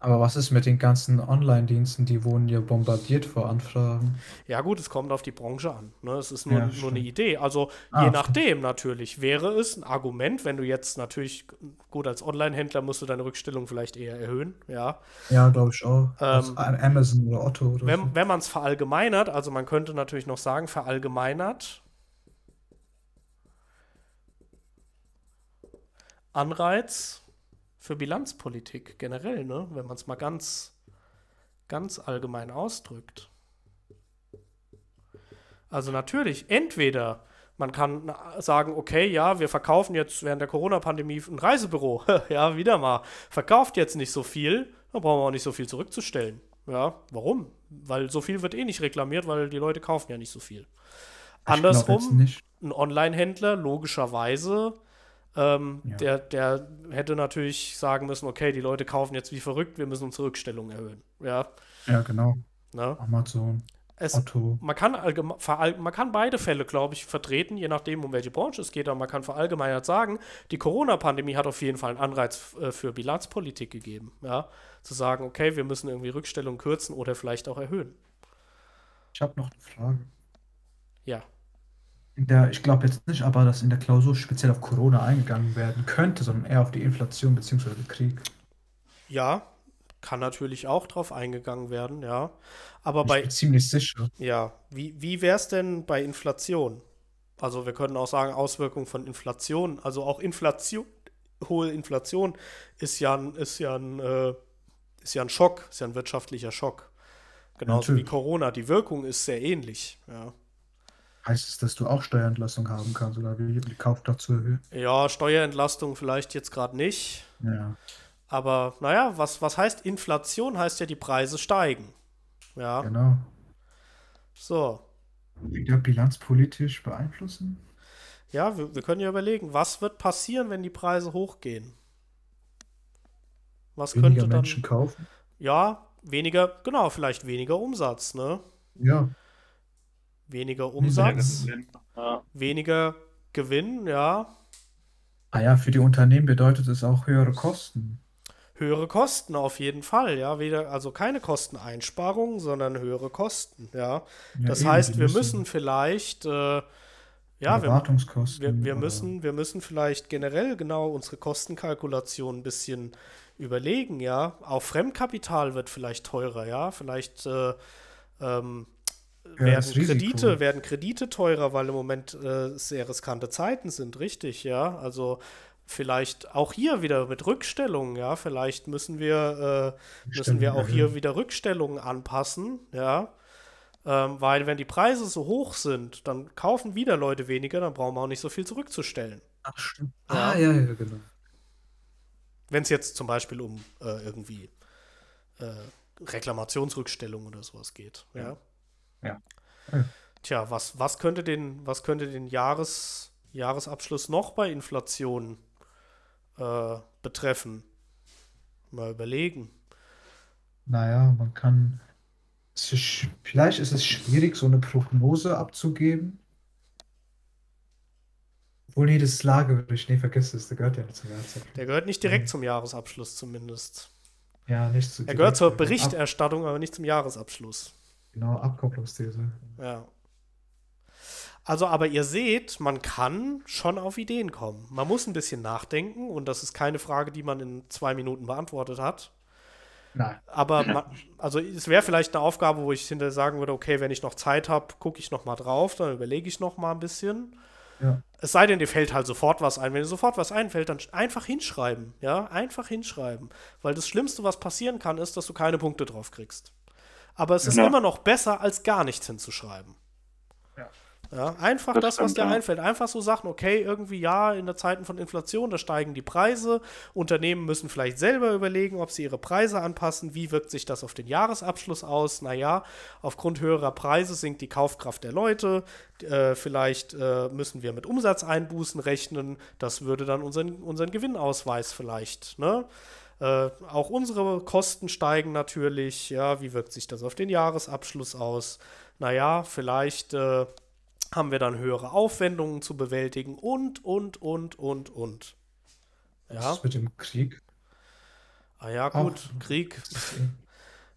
Aber was ist mit den ganzen Online-Diensten? Die wurden ja bombardiert vor Anfragen. Ja, gut, es kommt auf die Branche an. Ne? Es ist nur, ja, nur eine Idee. Also, ah, je nachdem natürlich, wäre es ein Argument, wenn du jetzt natürlich, gut, als Online-Händler musst du deine Rückstellung vielleicht eher erhöhen. Ja, ja glaube ich auch. Ähm, Amazon oder Otto oder Wenn, so. wenn man es verallgemeinert, also man könnte natürlich noch sagen, verallgemeinert. Anreiz für Bilanzpolitik generell, ne? wenn man es mal ganz, ganz allgemein ausdrückt. Also natürlich, entweder man kann sagen, okay, ja, wir verkaufen jetzt während der Corona-Pandemie ein Reisebüro. ja, wieder mal. Verkauft jetzt nicht so viel, dann brauchen wir auch nicht so viel zurückzustellen. Ja, warum? Weil so viel wird eh nicht reklamiert, weil die Leute kaufen ja nicht so viel. Ich Andersrum, ein Online-Händler logischerweise ähm, ja. der, der hätte natürlich sagen müssen, okay, die Leute kaufen jetzt wie verrückt, wir müssen unsere Rückstellung erhöhen. Ja, ja genau. Na? Ne? Amazon. Es, Otto. Man, kann man kann beide Fälle, glaube ich, vertreten, je nachdem, um welche Branche es geht, aber man kann verallgemeinert sagen, die Corona-Pandemie hat auf jeden Fall einen Anreiz äh, für Bilanzpolitik gegeben. Ja? Zu sagen, okay, wir müssen irgendwie Rückstellungen kürzen oder vielleicht auch erhöhen. Ich habe noch eine Frage. Ja der, ich glaube jetzt nicht, aber dass in der Klausur speziell auf Corona eingegangen werden könnte, sondern eher auf die Inflation bzw. den Krieg. Ja, kann natürlich auch drauf eingegangen werden, ja. Aber ich bei. Bin ziemlich sicher. Ja. Wie, wie wäre es denn bei Inflation? Also wir können auch sagen, Auswirkungen von Inflation. Also auch Inflation, hohe Inflation ist ja ein, ist ja ein, äh, ist ja ein Schock, ist ja ein wirtschaftlicher Schock. Genauso natürlich. wie Corona. Die Wirkung ist sehr ähnlich, ja. Heißt es, dass du auch Steuerentlastung haben kannst oder wie die Kaufkraft zu erhöhen? Ja, Steuerentlastung vielleicht jetzt gerade nicht. Ja. Aber naja, was, was heißt Inflation? Heißt ja, die Preise steigen. Ja. Genau. So. Wieder bilanzpolitisch beeinflussen? Ja, wir, wir können ja überlegen, was wird passieren, wenn die Preise hochgehen? Was weniger könnte dann. Menschen kaufen? Ja, weniger, genau, vielleicht weniger Umsatz, ne? Ja. Weniger Umsatz, weniger Gewinn, ja. Ah ja, für die Unternehmen bedeutet es auch höhere Kosten. Höhere Kosten auf jeden Fall, ja. Weder, also keine Kosteneinsparungen, sondern höhere Kosten, ja. ja das eben, heißt, wir müssen, müssen vielleicht äh, ja, wir, wir, wir müssen, wir müssen vielleicht generell genau unsere Kostenkalkulation ein bisschen überlegen, ja. Auch Fremdkapital wird vielleicht teurer, ja. Vielleicht äh, ähm, ja, Kredite, werden Kredite teurer, weil im Moment äh, sehr riskante Zeiten sind, richtig, ja. Also vielleicht auch hier wieder mit Rückstellungen, ja, vielleicht müssen wir, äh, müssen wir auch hier wieder Rückstellungen anpassen, ja. Ähm, weil wenn die Preise so hoch sind, dann kaufen wieder Leute weniger, dann brauchen wir auch nicht so viel zurückzustellen. Ach stimmt. Ja. Ah, ja, ja, genau. Wenn es jetzt zum Beispiel um äh, irgendwie äh, Reklamationsrückstellung oder sowas geht, ja. ja. Ja. Tja, was, was, könnte den, was könnte den Jahres, Jahresabschluss noch bei Inflation äh, betreffen? Mal überlegen. Naja, man kann. Ist, vielleicht ist es schwierig, so eine Prognose abzugeben. Obwohl, nee, das ist Lagebericht. Nee, vergiss es, der gehört ja nicht zum Jahresabschluss. Der gehört nicht direkt nee. zum Jahresabschluss zumindest. Ja, nicht zu. Er gehört zur Berichterstattung, aber nicht zum Jahresabschluss. Genau, Abkopplungsthese. Ja. Also, aber ihr seht, man kann schon auf Ideen kommen. Man muss ein bisschen nachdenken und das ist keine Frage, die man in zwei Minuten beantwortet hat. Nein. Aber man, also es wäre vielleicht eine Aufgabe, wo ich hinterher sagen würde, okay, wenn ich noch Zeit habe, gucke ich noch mal drauf, dann überlege ich noch mal ein bisschen. Ja. Es sei denn, dir fällt halt sofort was ein. Wenn dir sofort was einfällt, dann einfach hinschreiben, ja, einfach hinschreiben, weil das Schlimmste, was passieren kann, ist, dass du keine Punkte drauf kriegst. Aber es genau. ist immer noch besser, als gar nichts hinzuschreiben. Ja. ja einfach das, das was dir ja. einfällt. Einfach so Sachen, okay, irgendwie ja, in der Zeiten von Inflation, da steigen die Preise. Unternehmen müssen vielleicht selber überlegen, ob sie ihre Preise anpassen. Wie wirkt sich das auf den Jahresabschluss aus? Naja, aufgrund höherer Preise sinkt die Kaufkraft der Leute. Äh, vielleicht äh, müssen wir mit Umsatzeinbußen rechnen. Das würde dann unseren, unseren Gewinnausweis vielleicht, ne? Äh, auch unsere Kosten steigen natürlich. Ja, wie wirkt sich das auf den Jahresabschluss aus? Naja, vielleicht äh, haben wir dann höhere Aufwendungen zu bewältigen und, und, und, und, und. Ja. Was ist mit dem Krieg? Ah ja, gut, auch. Krieg. Eh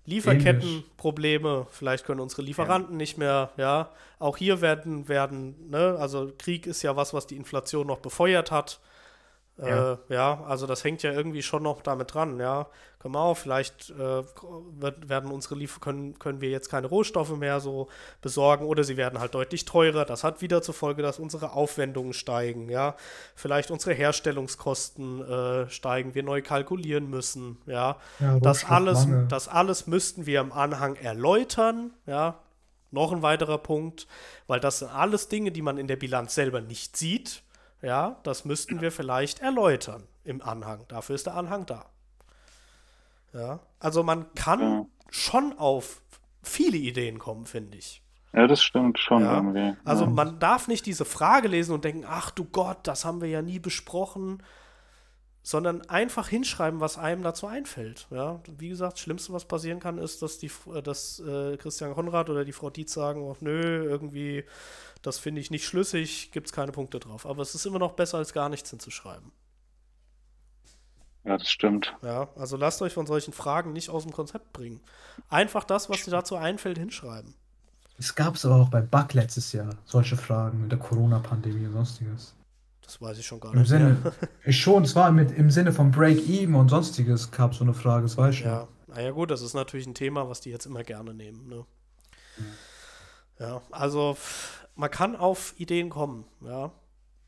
Lieferkettenprobleme, vielleicht können unsere Lieferanten ja. nicht mehr, ja. Auch hier werden, werden, ne, also Krieg ist ja was, was die Inflation noch befeuert hat. Ja. Äh, ja. also das hängt ja irgendwie schon noch damit dran, ja. Genau, vielleicht äh, wird, werden unsere Liefer können, können wir jetzt keine Rohstoffe mehr so besorgen oder sie werden halt deutlich teurer. Das hat wieder zur Folge, dass unsere Aufwendungen steigen, ja. Vielleicht unsere Herstellungskosten äh, steigen, wir neu kalkulieren müssen, ja. ja das alles, das alles müssten wir im Anhang erläutern, ja. Noch ein weiterer Punkt, weil das sind alles Dinge, die man in der Bilanz selber nicht sieht ja, das müssten wir vielleicht erläutern im Anhang. Dafür ist der Anhang da. Ja, also man kann ja. schon auf viele Ideen kommen, finde ich. Ja, das stimmt schon ja. irgendwie. Also ja. man darf nicht diese Frage lesen und denken, ach du Gott, das haben wir ja nie besprochen, sondern einfach hinschreiben, was einem dazu einfällt. Ja, wie gesagt, das Schlimmste, was passieren kann, ist, dass die, äh, dass äh, Christian Konrad oder die Frau Dietz sagen, oh, nö, irgendwie das finde ich nicht schlüssig, gibt es keine Punkte drauf. Aber es ist immer noch besser, als gar nichts hinzuschreiben. Ja, das stimmt. Ja, also lasst euch von solchen Fragen nicht aus dem Konzept bringen. Einfach das, was dir dazu einfällt, hinschreiben. Es gab es aber auch bei Bug letztes Jahr, solche Fragen mit der Corona-Pandemie und sonstiges. Das weiß ich schon gar Im nicht. Sinne, ich schon, es war mit, im Sinne von Break-Even und sonstiges gab es so eine Frage, das weiß ich ja. schon. Naja gut, das ist natürlich ein Thema, was die jetzt immer gerne nehmen. Ne? Mhm. Ja, also man kann auf Ideen kommen, ja.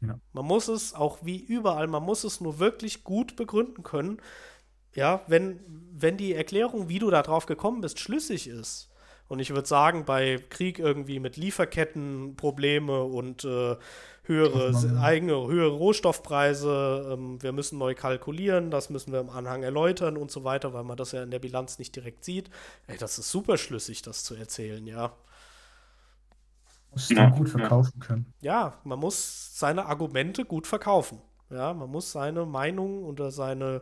ja. Man muss es, auch wie überall, man muss es nur wirklich gut begründen können. Ja, wenn, wenn die Erklärung, wie du da drauf gekommen bist, schlüssig ist. Und ich würde sagen, bei Krieg irgendwie mit Lieferkettenprobleme und äh, höhere eigene höhere Rohstoffpreise, ähm, wir müssen neu kalkulieren, das müssen wir im Anhang erläutern und so weiter, weil man das ja in der Bilanz nicht direkt sieht. Ey, das ist super schlüssig, das zu erzählen, ja. Muss ja, gut verkaufen ja. können. Ja, man muss seine Argumente gut verkaufen. Ja, man muss seine Meinung oder seine,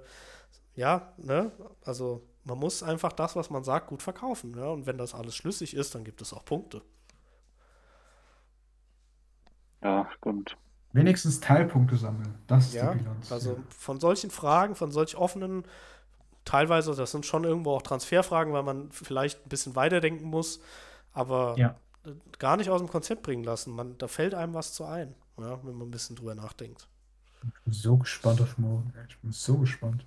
ja, ne, also man muss einfach das, was man sagt, gut verkaufen. Ja? Und wenn das alles schlüssig ist, dann gibt es auch Punkte. Ja, stimmt. Wenigstens Teilpunkte sammeln. Das ist ja, die Bilanz. Also von solchen Fragen, von solch offenen, teilweise, das sind schon irgendwo auch Transferfragen, weil man vielleicht ein bisschen weiterdenken muss. Aber ja gar nicht aus dem Konzept bringen lassen. Man, da fällt einem was zu ein, ja, wenn man ein bisschen drüber nachdenkt. Ich bin so gespannt auf morgen. Ich bin so gespannt.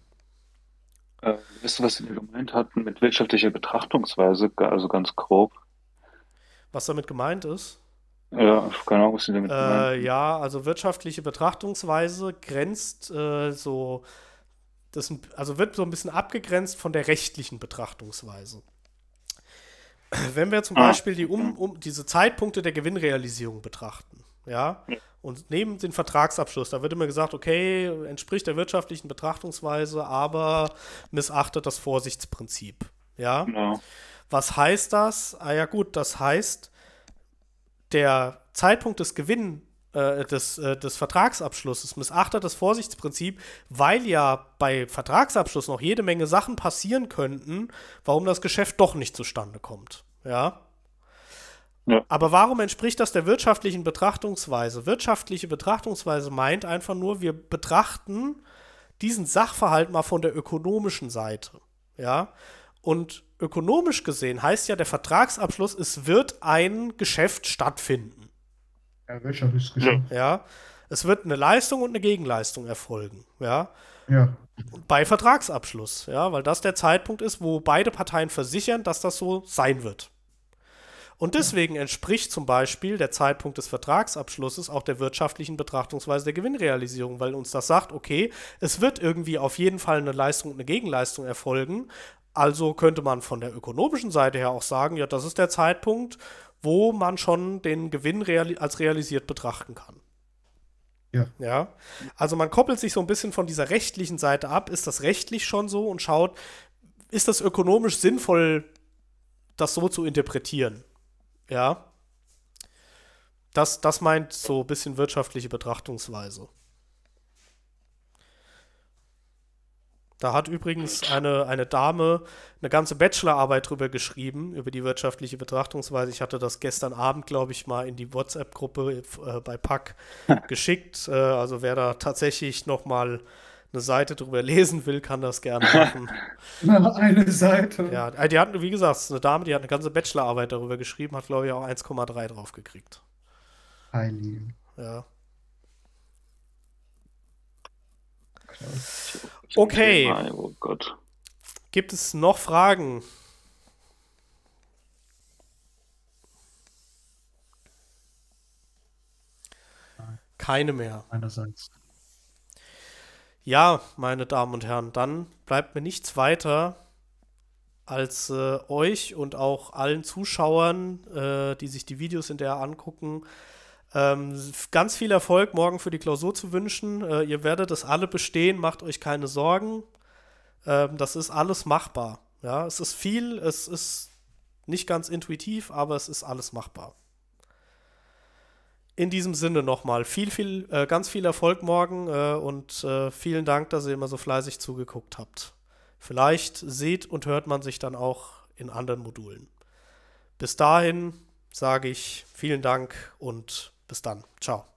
Äh, wisst ihr, was Sie gemeint hatten mit wirtschaftlicher Betrachtungsweise, also ganz grob? Was damit gemeint ist? Ja, keine Ahnung, was sie damit äh, meinen. Ja, also wirtschaftliche Betrachtungsweise grenzt äh, so, das, also wird so ein bisschen abgegrenzt von der rechtlichen Betrachtungsweise. Also wenn wir zum ah. Beispiel die um, um, diese Zeitpunkte der Gewinnrealisierung betrachten, ja, und neben den Vertragsabschluss, da wird immer gesagt, okay, entspricht der wirtschaftlichen Betrachtungsweise, aber missachtet das Vorsichtsprinzip. Ja. ja. Genau. Was heißt das? Ah ja, gut, das heißt, der Zeitpunkt des Gewinns äh, des, äh, des Vertragsabschlusses, missachtet das Vorsichtsprinzip, weil ja bei Vertragsabschluss noch jede Menge Sachen passieren könnten, warum das Geschäft doch nicht zustande kommt. Ja. Ja. Aber warum entspricht das der wirtschaftlichen Betrachtungsweise? Wirtschaftliche Betrachtungsweise meint einfach nur, wir betrachten diesen Sachverhalt mal von der ökonomischen Seite. Ja. Und ökonomisch gesehen heißt ja, der Vertragsabschluss, es wird ein Geschäft stattfinden. Ja, wirtschaftliches Geschäft. Ja. Es wird eine Leistung und eine Gegenleistung erfolgen. Ja. Ja. Bei Vertragsabschluss, ja, weil das der Zeitpunkt ist, wo beide Parteien versichern, dass das so sein wird. Und deswegen entspricht zum Beispiel der Zeitpunkt des Vertragsabschlusses auch der wirtschaftlichen Betrachtungsweise der Gewinnrealisierung, weil uns das sagt, okay, es wird irgendwie auf jeden Fall eine Leistung und eine Gegenleistung erfolgen. Also könnte man von der ökonomischen Seite her auch sagen, ja, das ist der Zeitpunkt, wo man schon den Gewinn reali als realisiert betrachten kann. Ja. ja. Also man koppelt sich so ein bisschen von dieser rechtlichen Seite ab. Ist das rechtlich schon so und schaut, ist das ökonomisch sinnvoll, das so zu interpretieren? Ja. Das, das meint so ein bisschen wirtschaftliche Betrachtungsweise. Da hat übrigens eine, eine Dame eine ganze Bachelorarbeit drüber geschrieben, über die wirtschaftliche Betrachtungsweise. Ich hatte das gestern Abend, glaube ich, mal in die WhatsApp-Gruppe äh, bei Pack geschickt. Äh, also wer da tatsächlich nochmal eine Seite drüber lesen will, kann das gerne machen. Mal eine Seite. Ja, äh, die hat, wie gesagt, eine Dame, die hat eine ganze Bachelorarbeit darüber geschrieben, hat, glaube ich, auch 1,3 draufgekriegt. Eileen. Ja. Okay. Oh Gott. Gibt es noch Fragen? Keine mehr. Meinerseits. Ja, meine Damen und Herren, dann bleibt mir nichts weiter, als äh, euch und auch allen Zuschauern, äh, die sich die Videos in der angucken, ähm, ganz viel Erfolg morgen für die Klausur zu wünschen. Äh, ihr werdet es alle bestehen, macht euch keine Sorgen. Ähm, das ist alles machbar. Ja, es ist viel, es ist nicht ganz intuitiv, aber es ist alles machbar. In diesem Sinne nochmal viel, viel, äh, ganz viel Erfolg morgen äh, und äh, vielen Dank, dass ihr immer so fleißig zugeguckt habt. Vielleicht seht und hört man sich dann auch in anderen Modulen. Bis dahin sage ich vielen Dank und bis dann. Ciao.